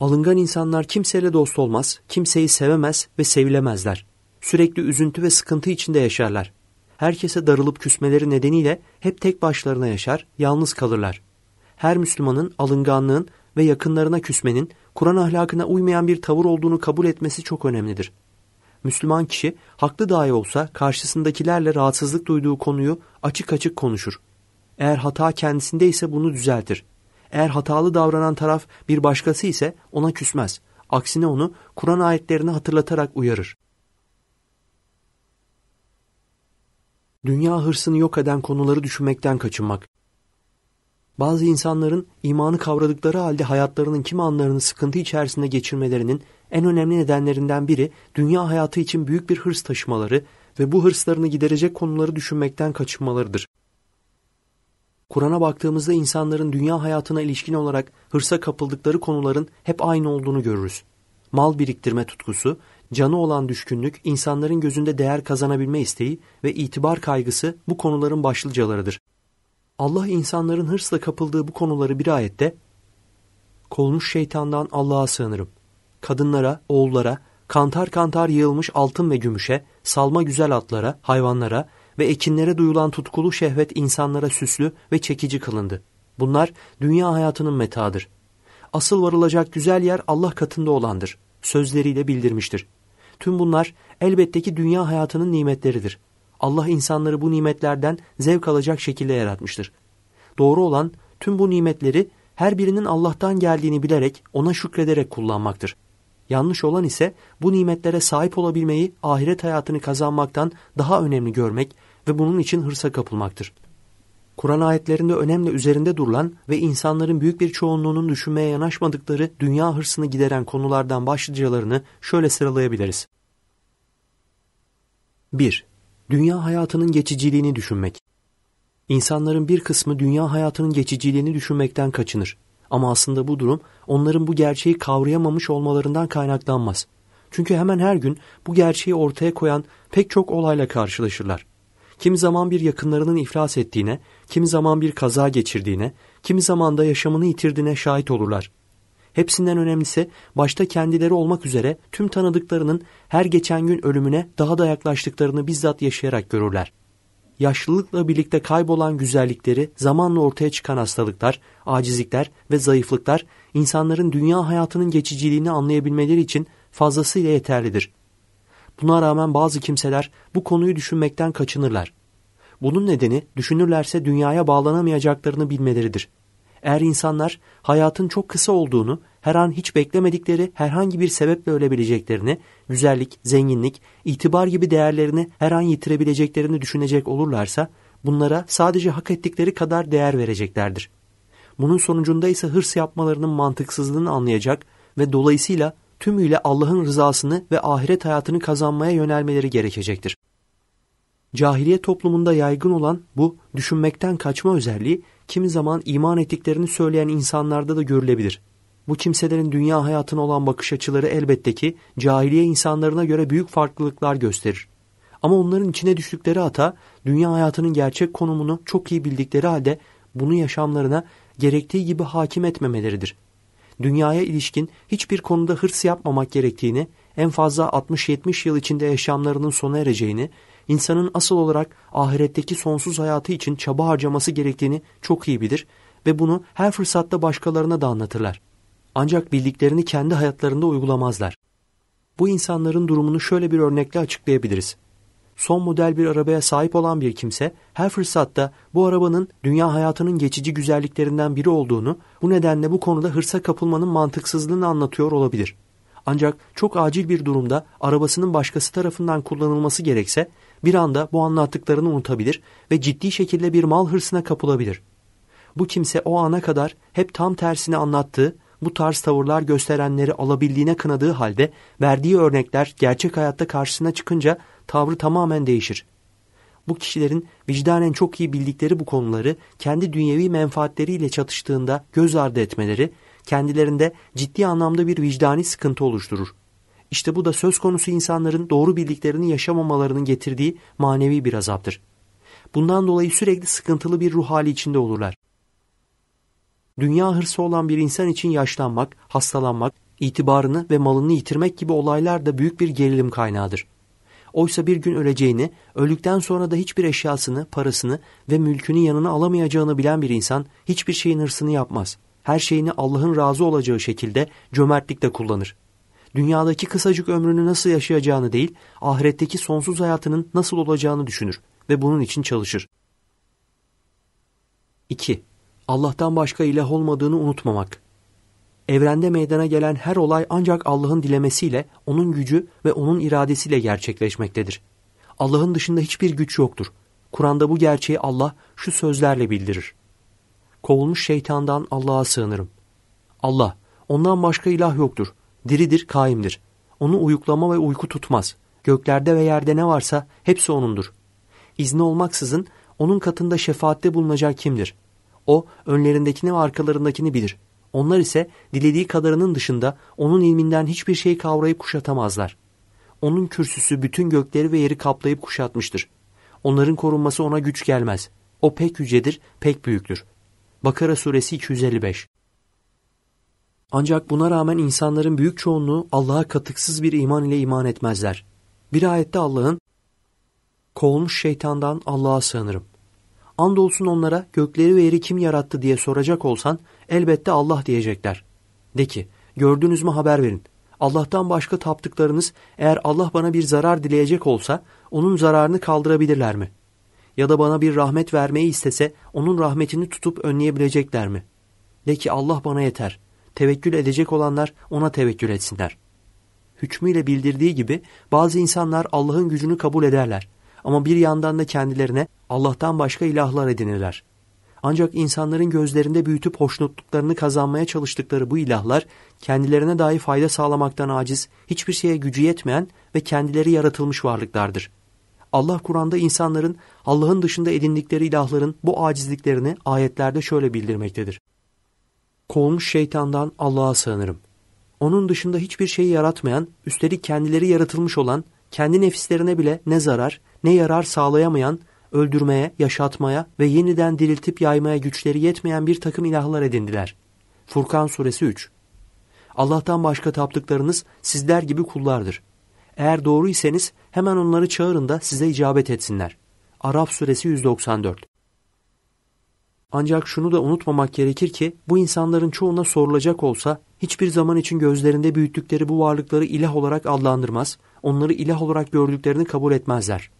Alıngan insanlar kimseyle dost olmaz, kimseyi sevemez ve sevilemezler. Sürekli üzüntü ve sıkıntı içinde yaşarlar. Herkese darılıp küsmeleri nedeniyle hep tek başlarına yaşar, yalnız kalırlar. Her Müslümanın alınganlığın ve yakınlarına küsmenin Kur'an ahlakına uymayan bir tavır olduğunu kabul etmesi çok önemlidir. Müslüman kişi haklı dahi olsa karşısındakilerle rahatsızlık duyduğu konuyu açık açık konuşur. Eğer hata kendisinde ise bunu düzeltir. Eğer hatalı davranan taraf bir başkası ise ona küsmez. Aksine onu Kur'an ayetlerini hatırlatarak uyarır. Dünya hırsını yok eden konuları düşünmekten kaçınmak. Bazı insanların imanı kavradıkları halde hayatlarının kim anlarını sıkıntı içerisinde geçirmelerinin en önemli nedenlerinden biri dünya hayatı için büyük bir hırs taşımaları ve bu hırslarını giderecek konuları düşünmekten kaçınmalarıdır. Kur'an'a baktığımızda insanların dünya hayatına ilişkin olarak hırsa kapıldıkları konuların hep aynı olduğunu görürüz. Mal biriktirme tutkusu, canı olan düşkünlük, insanların gözünde değer kazanabilme isteği ve itibar kaygısı bu konuların başlıcalarıdır. Allah insanların hırsla kapıldığı bu konuları bir ayette "Kolmuş şeytandan Allah'a sığınırım kadınlara, oğullara, kantar kantar yığılmış altın ve gümüşe, salma güzel atlara, hayvanlara ve ekinlere duyulan tutkulu şehvet insanlara süslü ve çekici kılındı. Bunlar dünya hayatının metadır. Asıl varılacak güzel yer Allah katında olandır. Sözleriyle bildirmiştir. Tüm bunlar elbette ki dünya hayatının nimetleridir. Allah insanları bu nimetlerden zevk alacak şekilde yaratmıştır. Doğru olan tüm bu nimetleri her birinin Allah'tan geldiğini bilerek ona şükrederek kullanmaktır. Yanlış olan ise bu nimetlere sahip olabilmeyi ahiret hayatını kazanmaktan daha önemli görmek ve bunun için hırsa kapılmaktır. Kur'an ayetlerinde önemli üzerinde durulan ve insanların büyük bir çoğunluğunun düşünmeye yanaşmadıkları dünya hırsını gideren konulardan başlıcalarını şöyle sıralayabiliriz. 1. Dünya hayatının geçiciliğini düşünmek. İnsanların bir kısmı dünya hayatının geçiciliğini düşünmekten kaçınır. Ama aslında bu durum onların bu gerçeği kavrayamamış olmalarından kaynaklanmaz. Çünkü hemen her gün bu gerçeği ortaya koyan pek çok olayla karşılaşırlar. Kimi zaman bir yakınlarının iflas ettiğine, kimi zaman bir kaza geçirdiğine, kimi zaman da yaşamını yitirdiğine şahit olurlar. Hepsinden önemlisi başta kendileri olmak üzere tüm tanıdıklarının her geçen gün ölümüne daha da yaklaştıklarını bizzat yaşayarak görürler yaşlılıkla birlikte kaybolan güzellikleri, zamanla ortaya çıkan hastalıklar, acizlikler ve zayıflıklar insanların dünya hayatının geçiciliğini anlayabilmeleri için fazlasıyla yeterlidir. Buna rağmen bazı kimseler bu konuyu düşünmekten kaçınırlar. Bunun nedeni düşünürlerse dünyaya bağlanamayacaklarını bilmeleridir. Eğer insanlar hayatın çok kısa olduğunu her an hiç beklemedikleri herhangi bir sebeple ölebileceklerini, güzellik, zenginlik, itibar gibi değerlerini her an yitirebileceklerini düşünecek olurlarsa bunlara sadece hak ettikleri kadar değer vereceklerdir. Bunun sonucunda ise hırs yapmalarının mantıksızlığını anlayacak ve dolayısıyla tümüyle Allah'ın rızasını ve ahiret hayatını kazanmaya yönelmeleri gerekecektir. Cahiliye toplumunda yaygın olan bu düşünmekten kaçma özelliği kimi zaman iman ettiklerini söyleyen insanlarda da görülebilir bu kimselerin dünya hayatına olan bakış açıları elbette ki cahiliye insanlarına göre büyük farklılıklar gösterir. Ama onların içine düştükleri hata dünya hayatının gerçek konumunu çok iyi bildikleri halde bunu yaşamlarına gerektiği gibi hakim etmemeleridir. Dünyaya ilişkin hiçbir konuda hırs yapmamak gerektiğini, en fazla 60-70 yıl içinde yaşamlarının sona ereceğini, insanın asıl olarak ahiretteki sonsuz hayatı için çaba harcaması gerektiğini çok iyi bilir ve bunu her fırsatta başkalarına da anlatırlar. Ancak bildiklerini kendi hayatlarında uygulamazlar. Bu insanların durumunu şöyle bir örnekle açıklayabiliriz. Son model bir arabaya sahip olan bir kimse her fırsatta bu arabanın dünya hayatının geçici güzelliklerinden biri olduğunu, bu nedenle bu konuda hırsa kapılmanın mantıksızlığını anlatıyor olabilir. Ancak çok acil bir durumda arabasının başkası tarafından kullanılması gerekse bir anda bu anlattıklarını unutabilir ve ciddi şekilde bir mal hırsına kapılabilir. Bu kimse o ana kadar hep tam tersini anlattığı bu tarz tavırlar gösterenleri alabildiğine kınadığı halde verdiği örnekler gerçek hayatta karşısına çıkınca tavrı tamamen değişir. Bu kişilerin vicdanen çok iyi bildikleri bu konuları kendi dünyevi menfaatleriyle çatıştığında göz ardı etmeleri kendilerinde ciddi anlamda bir vicdani sıkıntı oluşturur. İşte bu da söz konusu insanların doğru bildiklerini yaşamamalarının getirdiği manevi bir azaptır. Bundan dolayı sürekli sıkıntılı bir ruh hali içinde olurlar dünya hırsı olan bir insan için yaşlanmak, hastalanmak, itibarını ve malını yitirmek gibi olaylar da büyük bir gerilim kaynağıdır. Oysa bir gün öleceğini, öldükten sonra da hiçbir eşyasını, parasını ve mülkünü yanına alamayacağını bilen bir insan hiçbir şeyin hırsını yapmaz. Her şeyini Allah'ın razı olacağı şekilde cömertlikle kullanır. Dünyadaki kısacık ömrünü nasıl yaşayacağını değil, ahiretteki sonsuz hayatının nasıl olacağını düşünür ve bunun için çalışır. 2. Allah'tan başka ilah olmadığını unutmamak. Evrende meydana gelen her olay ancak Allah'ın dilemesiyle, onun gücü ve onun iradesiyle gerçekleşmektedir. Allah'ın dışında hiçbir güç yoktur. Kur'an'da bu gerçeği Allah şu sözlerle bildirir. Kovulmuş şeytandan Allah'a sığınırım. Allah, ondan başka ilah yoktur. Diridir, kaimdir. Onu uyuklama ve uyku tutmaz. Göklerde ve yerde ne varsa hepsi O'nundur. İzni olmaksızın O'nun katında şefaatte bulunacak kimdir? O önlerindekini ve arkalarındakini bilir. Onlar ise dilediği kadarının dışında onun ilminden hiçbir şey kavrayıp kuşatamazlar. Onun kürsüsü bütün gökleri ve yeri kaplayıp kuşatmıştır. Onların korunması ona güç gelmez. O pek yücedir, pek büyüktür. Bakara suresi 255 Ancak buna rağmen insanların büyük çoğunluğu Allah'a katıksız bir iman ile iman etmezler. Bir ayette Allah'ın kovulmuş şeytandan Allah'a sığınırım. Andolsun onlara gökleri ve yeri kim yarattı diye soracak olsan elbette Allah diyecekler. De ki gördünüz mü haber verin. Allah'tan başka taptıklarınız eğer Allah bana bir zarar dileyecek olsa onun zararını kaldırabilirler mi? Ya da bana bir rahmet vermeyi istese onun rahmetini tutup önleyebilecekler mi? De ki Allah bana yeter. Tevekkül edecek olanlar ona tevekkül etsinler. Hükmüyle bildirdiği gibi bazı insanlar Allah'ın gücünü kabul ederler. Ama bir yandan da kendilerine Allah'tan başka ilahlar edinirler. Ancak insanların gözlerinde büyütüp hoşnutluklarını kazanmaya çalıştıkları bu ilahlar kendilerine dahi fayda sağlamaktan aciz, hiçbir şeye gücü yetmeyen ve kendileri yaratılmış varlıklardır. Allah Kur'an'da insanların Allah'ın dışında edindikleri ilahların bu acizliklerini ayetlerde şöyle bildirmektedir. Kovulmuş şeytandan Allah'a sığınırım. Onun dışında hiçbir şeyi yaratmayan, üstelik kendileri yaratılmış olan, kendi nefislerine bile ne zarar ne yarar sağlayamayan öldürmeye, yaşatmaya ve yeniden diriltip yaymaya güçleri yetmeyen bir takım ilahlar edindiler. Furkan Suresi 3 Allah'tan başka taptıklarınız sizler gibi kullardır. Eğer doğru iseniz hemen onları çağırın da size icabet etsinler. Araf Suresi 194 Ancak şunu da unutmamak gerekir ki bu insanların çoğuna sorulacak olsa hiçbir zaman için gözlerinde büyüttükleri bu varlıkları ilah olarak adlandırmaz, onları ilah olarak gördüklerini kabul etmezler.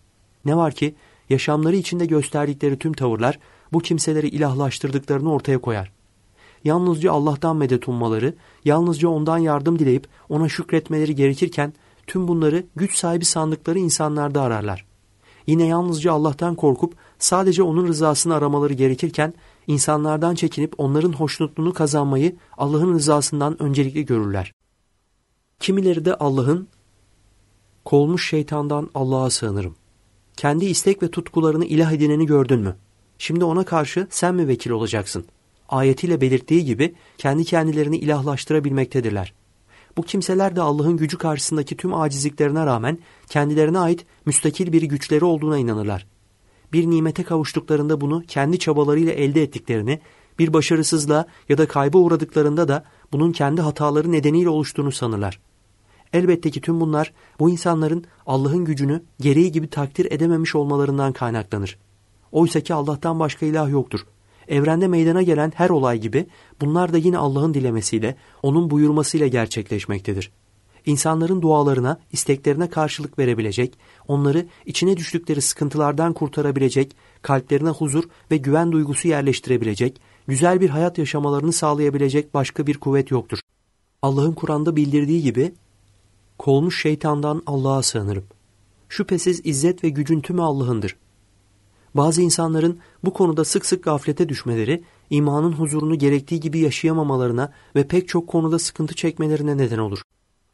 Ne var ki yaşamları içinde gösterdikleri tüm tavırlar bu kimseleri ilahlaştırdıklarını ortaya koyar. Yalnızca Allah'tan medet ummaları, yalnızca ondan yardım dileyip ona şükretmeleri gerekirken tüm bunları güç sahibi sandıkları insanlarda ararlar. Yine yalnızca Allah'tan korkup sadece onun rızasını aramaları gerekirken insanlardan çekinip onların hoşnutluğunu kazanmayı Allah'ın rızasından öncelikli görürler. Kimileri de Allah'ın kolmuş şeytandan Allah'a sığınırım kendi istek ve tutkularını ilah edineni gördün mü? Şimdi ona karşı sen mi vekil olacaksın? Ayetiyle belirttiği gibi kendi kendilerini ilahlaştırabilmektedirler. Bu kimseler de Allah'ın gücü karşısındaki tüm acizliklerine rağmen kendilerine ait müstakil bir güçleri olduğuna inanırlar. Bir nimete kavuştuklarında bunu kendi çabalarıyla elde ettiklerini, bir başarısızlığa ya da kayba uğradıklarında da bunun kendi hataları nedeniyle oluştuğunu sanırlar. Elbette ki tüm bunlar bu insanların Allah'ın gücünü gereği gibi takdir edememiş olmalarından kaynaklanır. Oysa ki Allah'tan başka ilah yoktur. Evrende meydana gelen her olay gibi bunlar da yine Allah'ın dilemesiyle, onun buyurmasıyla gerçekleşmektedir. İnsanların dualarına, isteklerine karşılık verebilecek, onları içine düştükleri sıkıntılardan kurtarabilecek, kalplerine huzur ve güven duygusu yerleştirebilecek, güzel bir hayat yaşamalarını sağlayabilecek başka bir kuvvet yoktur. Allah'ın Kur'an'da bildirdiği gibi Kolmuş şeytandan Allah'a sığınırım. Şüphesiz izzet ve gücün tümü Allah'ındır. Bazı insanların bu konuda sık sık gaflete düşmeleri, imanın huzurunu gerektiği gibi yaşayamamalarına ve pek çok konuda sıkıntı çekmelerine neden olur.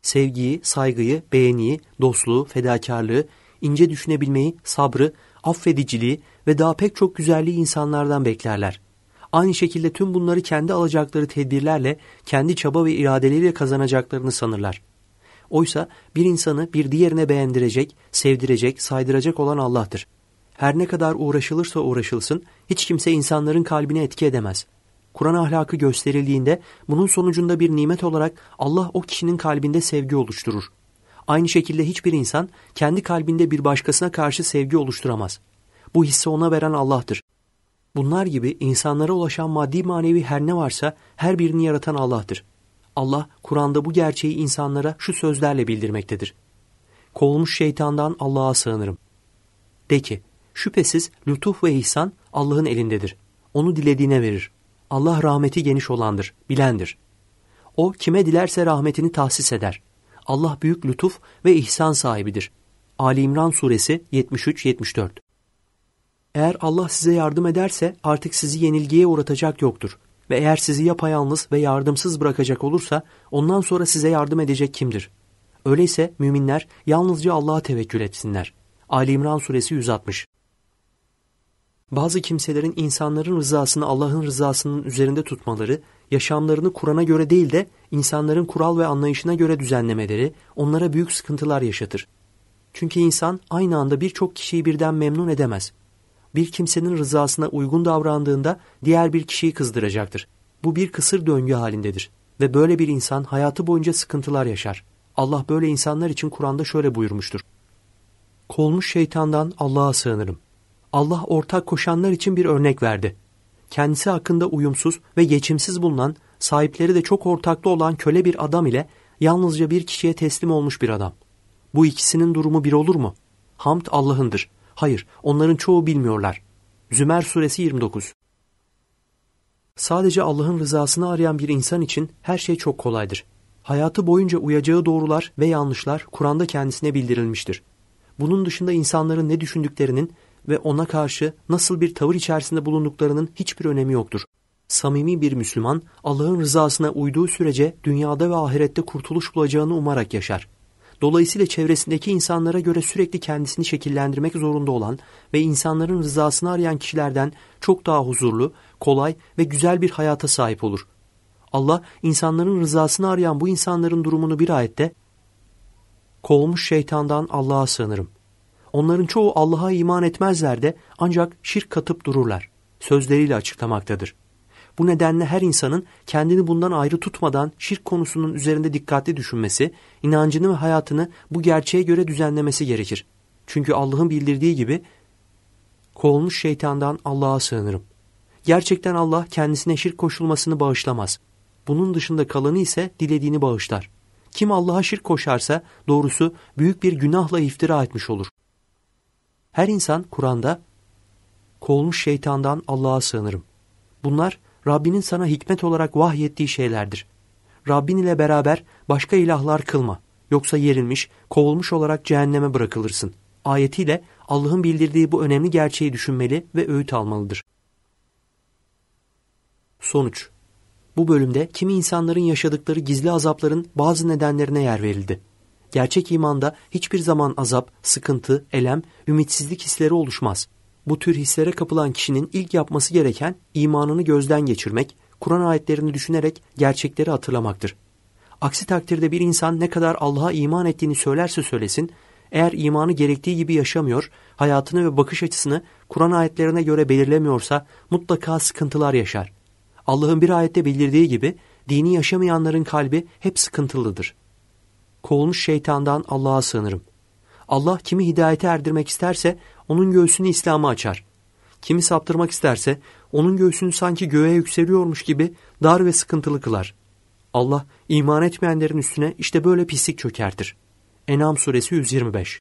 Sevgiyi, saygıyı, beğeniyi, dostluğu, fedakarlığı, ince düşünebilmeyi, sabrı, affediciliği ve daha pek çok güzelliği insanlardan beklerler. Aynı şekilde tüm bunları kendi alacakları tedbirlerle, kendi çaba ve iradeleriyle kazanacaklarını sanırlar. Oysa bir insanı bir diğerine beğendirecek, sevdirecek, saydıracak olan Allah'tır. Her ne kadar uğraşılırsa uğraşılsın hiç kimse insanların kalbine etki edemez. Kur'an ahlakı gösterildiğinde bunun sonucunda bir nimet olarak Allah o kişinin kalbinde sevgi oluşturur. Aynı şekilde hiçbir insan kendi kalbinde bir başkasına karşı sevgi oluşturamaz. Bu hissi ona veren Allah'tır. Bunlar gibi insanlara ulaşan maddi manevi her ne varsa her birini yaratan Allah'tır. Allah Kur'an'da bu gerçeği insanlara şu sözlerle bildirmektedir. Kovulmuş şeytandan Allah'a sığınırım. De ki, şüphesiz lütuf ve ihsan Allah'ın elindedir. Onu dilediğine verir. Allah rahmeti geniş olandır, bilendir. O kime dilerse rahmetini tahsis eder. Allah büyük lütuf ve ihsan sahibidir. Ali İmran suresi 73-74 Eğer Allah size yardım ederse artık sizi yenilgiye uğratacak yoktur. Ve eğer sizi yapayalnız ve yardımsız bırakacak olursa ondan sonra size yardım edecek kimdir? Öyleyse müminler yalnızca Allah'a tevekkül etsinler. Ali İmran suresi 160 bazı kimselerin insanların rızasını Allah'ın rızasının üzerinde tutmaları, yaşamlarını Kur'an'a göre değil de insanların kural ve anlayışına göre düzenlemeleri onlara büyük sıkıntılar yaşatır. Çünkü insan aynı anda birçok kişiyi birden memnun edemez bir kimsenin rızasına uygun davrandığında diğer bir kişiyi kızdıracaktır. Bu bir kısır döngü halindedir ve böyle bir insan hayatı boyunca sıkıntılar yaşar. Allah böyle insanlar için Kur'an'da şöyle buyurmuştur. Kolmuş şeytandan Allah'a sığınırım. Allah ortak koşanlar için bir örnek verdi. Kendisi hakkında uyumsuz ve geçimsiz bulunan, sahipleri de çok ortaklı olan köle bir adam ile yalnızca bir kişiye teslim olmuş bir adam. Bu ikisinin durumu bir olur mu? Hamd Allah'ındır. Hayır, onların çoğu bilmiyorlar. Zümer suresi 29 Sadece Allah'ın rızasını arayan bir insan için her şey çok kolaydır. Hayatı boyunca uyacağı doğrular ve yanlışlar Kur'an'da kendisine bildirilmiştir. Bunun dışında insanların ne düşündüklerinin ve ona karşı nasıl bir tavır içerisinde bulunduklarının hiçbir önemi yoktur. Samimi bir Müslüman Allah'ın rızasına uyduğu sürece dünyada ve ahirette kurtuluş bulacağını umarak yaşar. Dolayısıyla çevresindeki insanlara göre sürekli kendisini şekillendirmek zorunda olan ve insanların rızasını arayan kişilerden çok daha huzurlu, kolay ve güzel bir hayata sahip olur. Allah insanların rızasını arayan bu insanların durumunu bir ayette kovmuş şeytandan Allah'a sığınırım. Onların çoğu Allah'a iman etmezler de ancak şirk katıp dururlar. Sözleriyle açıklamaktadır.'' Bu nedenle her insanın kendini bundan ayrı tutmadan şirk konusunun üzerinde dikkatli düşünmesi, inancını ve hayatını bu gerçeğe göre düzenlemesi gerekir. Çünkü Allah'ın bildirdiği gibi kovulmuş şeytandan Allah'a sığınırım. Gerçekten Allah kendisine şirk koşulmasını bağışlamaz. Bunun dışında kalanı ise dilediğini bağışlar. Kim Allah'a şirk koşarsa doğrusu büyük bir günahla iftira etmiş olur. Her insan Kur'an'da kovulmuş şeytandan Allah'a sığınırım. Bunlar Rabbinin sana hikmet olarak vahyettiği şeylerdir. Rabbin ile beraber başka ilahlar kılma. Yoksa yerilmiş, kovulmuş olarak cehenneme bırakılırsın. Ayetiyle Allah'ın bildirdiği bu önemli gerçeği düşünmeli ve öğüt almalıdır. Sonuç Bu bölümde kimi insanların yaşadıkları gizli azapların bazı nedenlerine yer verildi. Gerçek imanda hiçbir zaman azap, sıkıntı, elem, ümitsizlik hisleri oluşmaz bu tür hislere kapılan kişinin ilk yapması gereken imanını gözden geçirmek, Kur'an ayetlerini düşünerek gerçekleri hatırlamaktır. Aksi takdirde bir insan ne kadar Allah'a iman ettiğini söylerse söylesin, eğer imanı gerektiği gibi yaşamıyor, hayatını ve bakış açısını Kur'an ayetlerine göre belirlemiyorsa mutlaka sıkıntılar yaşar. Allah'ın bir ayette bildirdiği gibi dini yaşamayanların kalbi hep sıkıntılıdır. Kovulmuş şeytandan Allah'a sığınırım.'' Allah kimi hidayete erdirmek isterse onun göğsünü İslam'a açar. Kimi saptırmak isterse onun göğsünü sanki göğe yükseliyormuş gibi dar ve sıkıntılı kılar. Allah iman etmeyenlerin üstüne işte böyle pislik çökertir. Enam suresi 125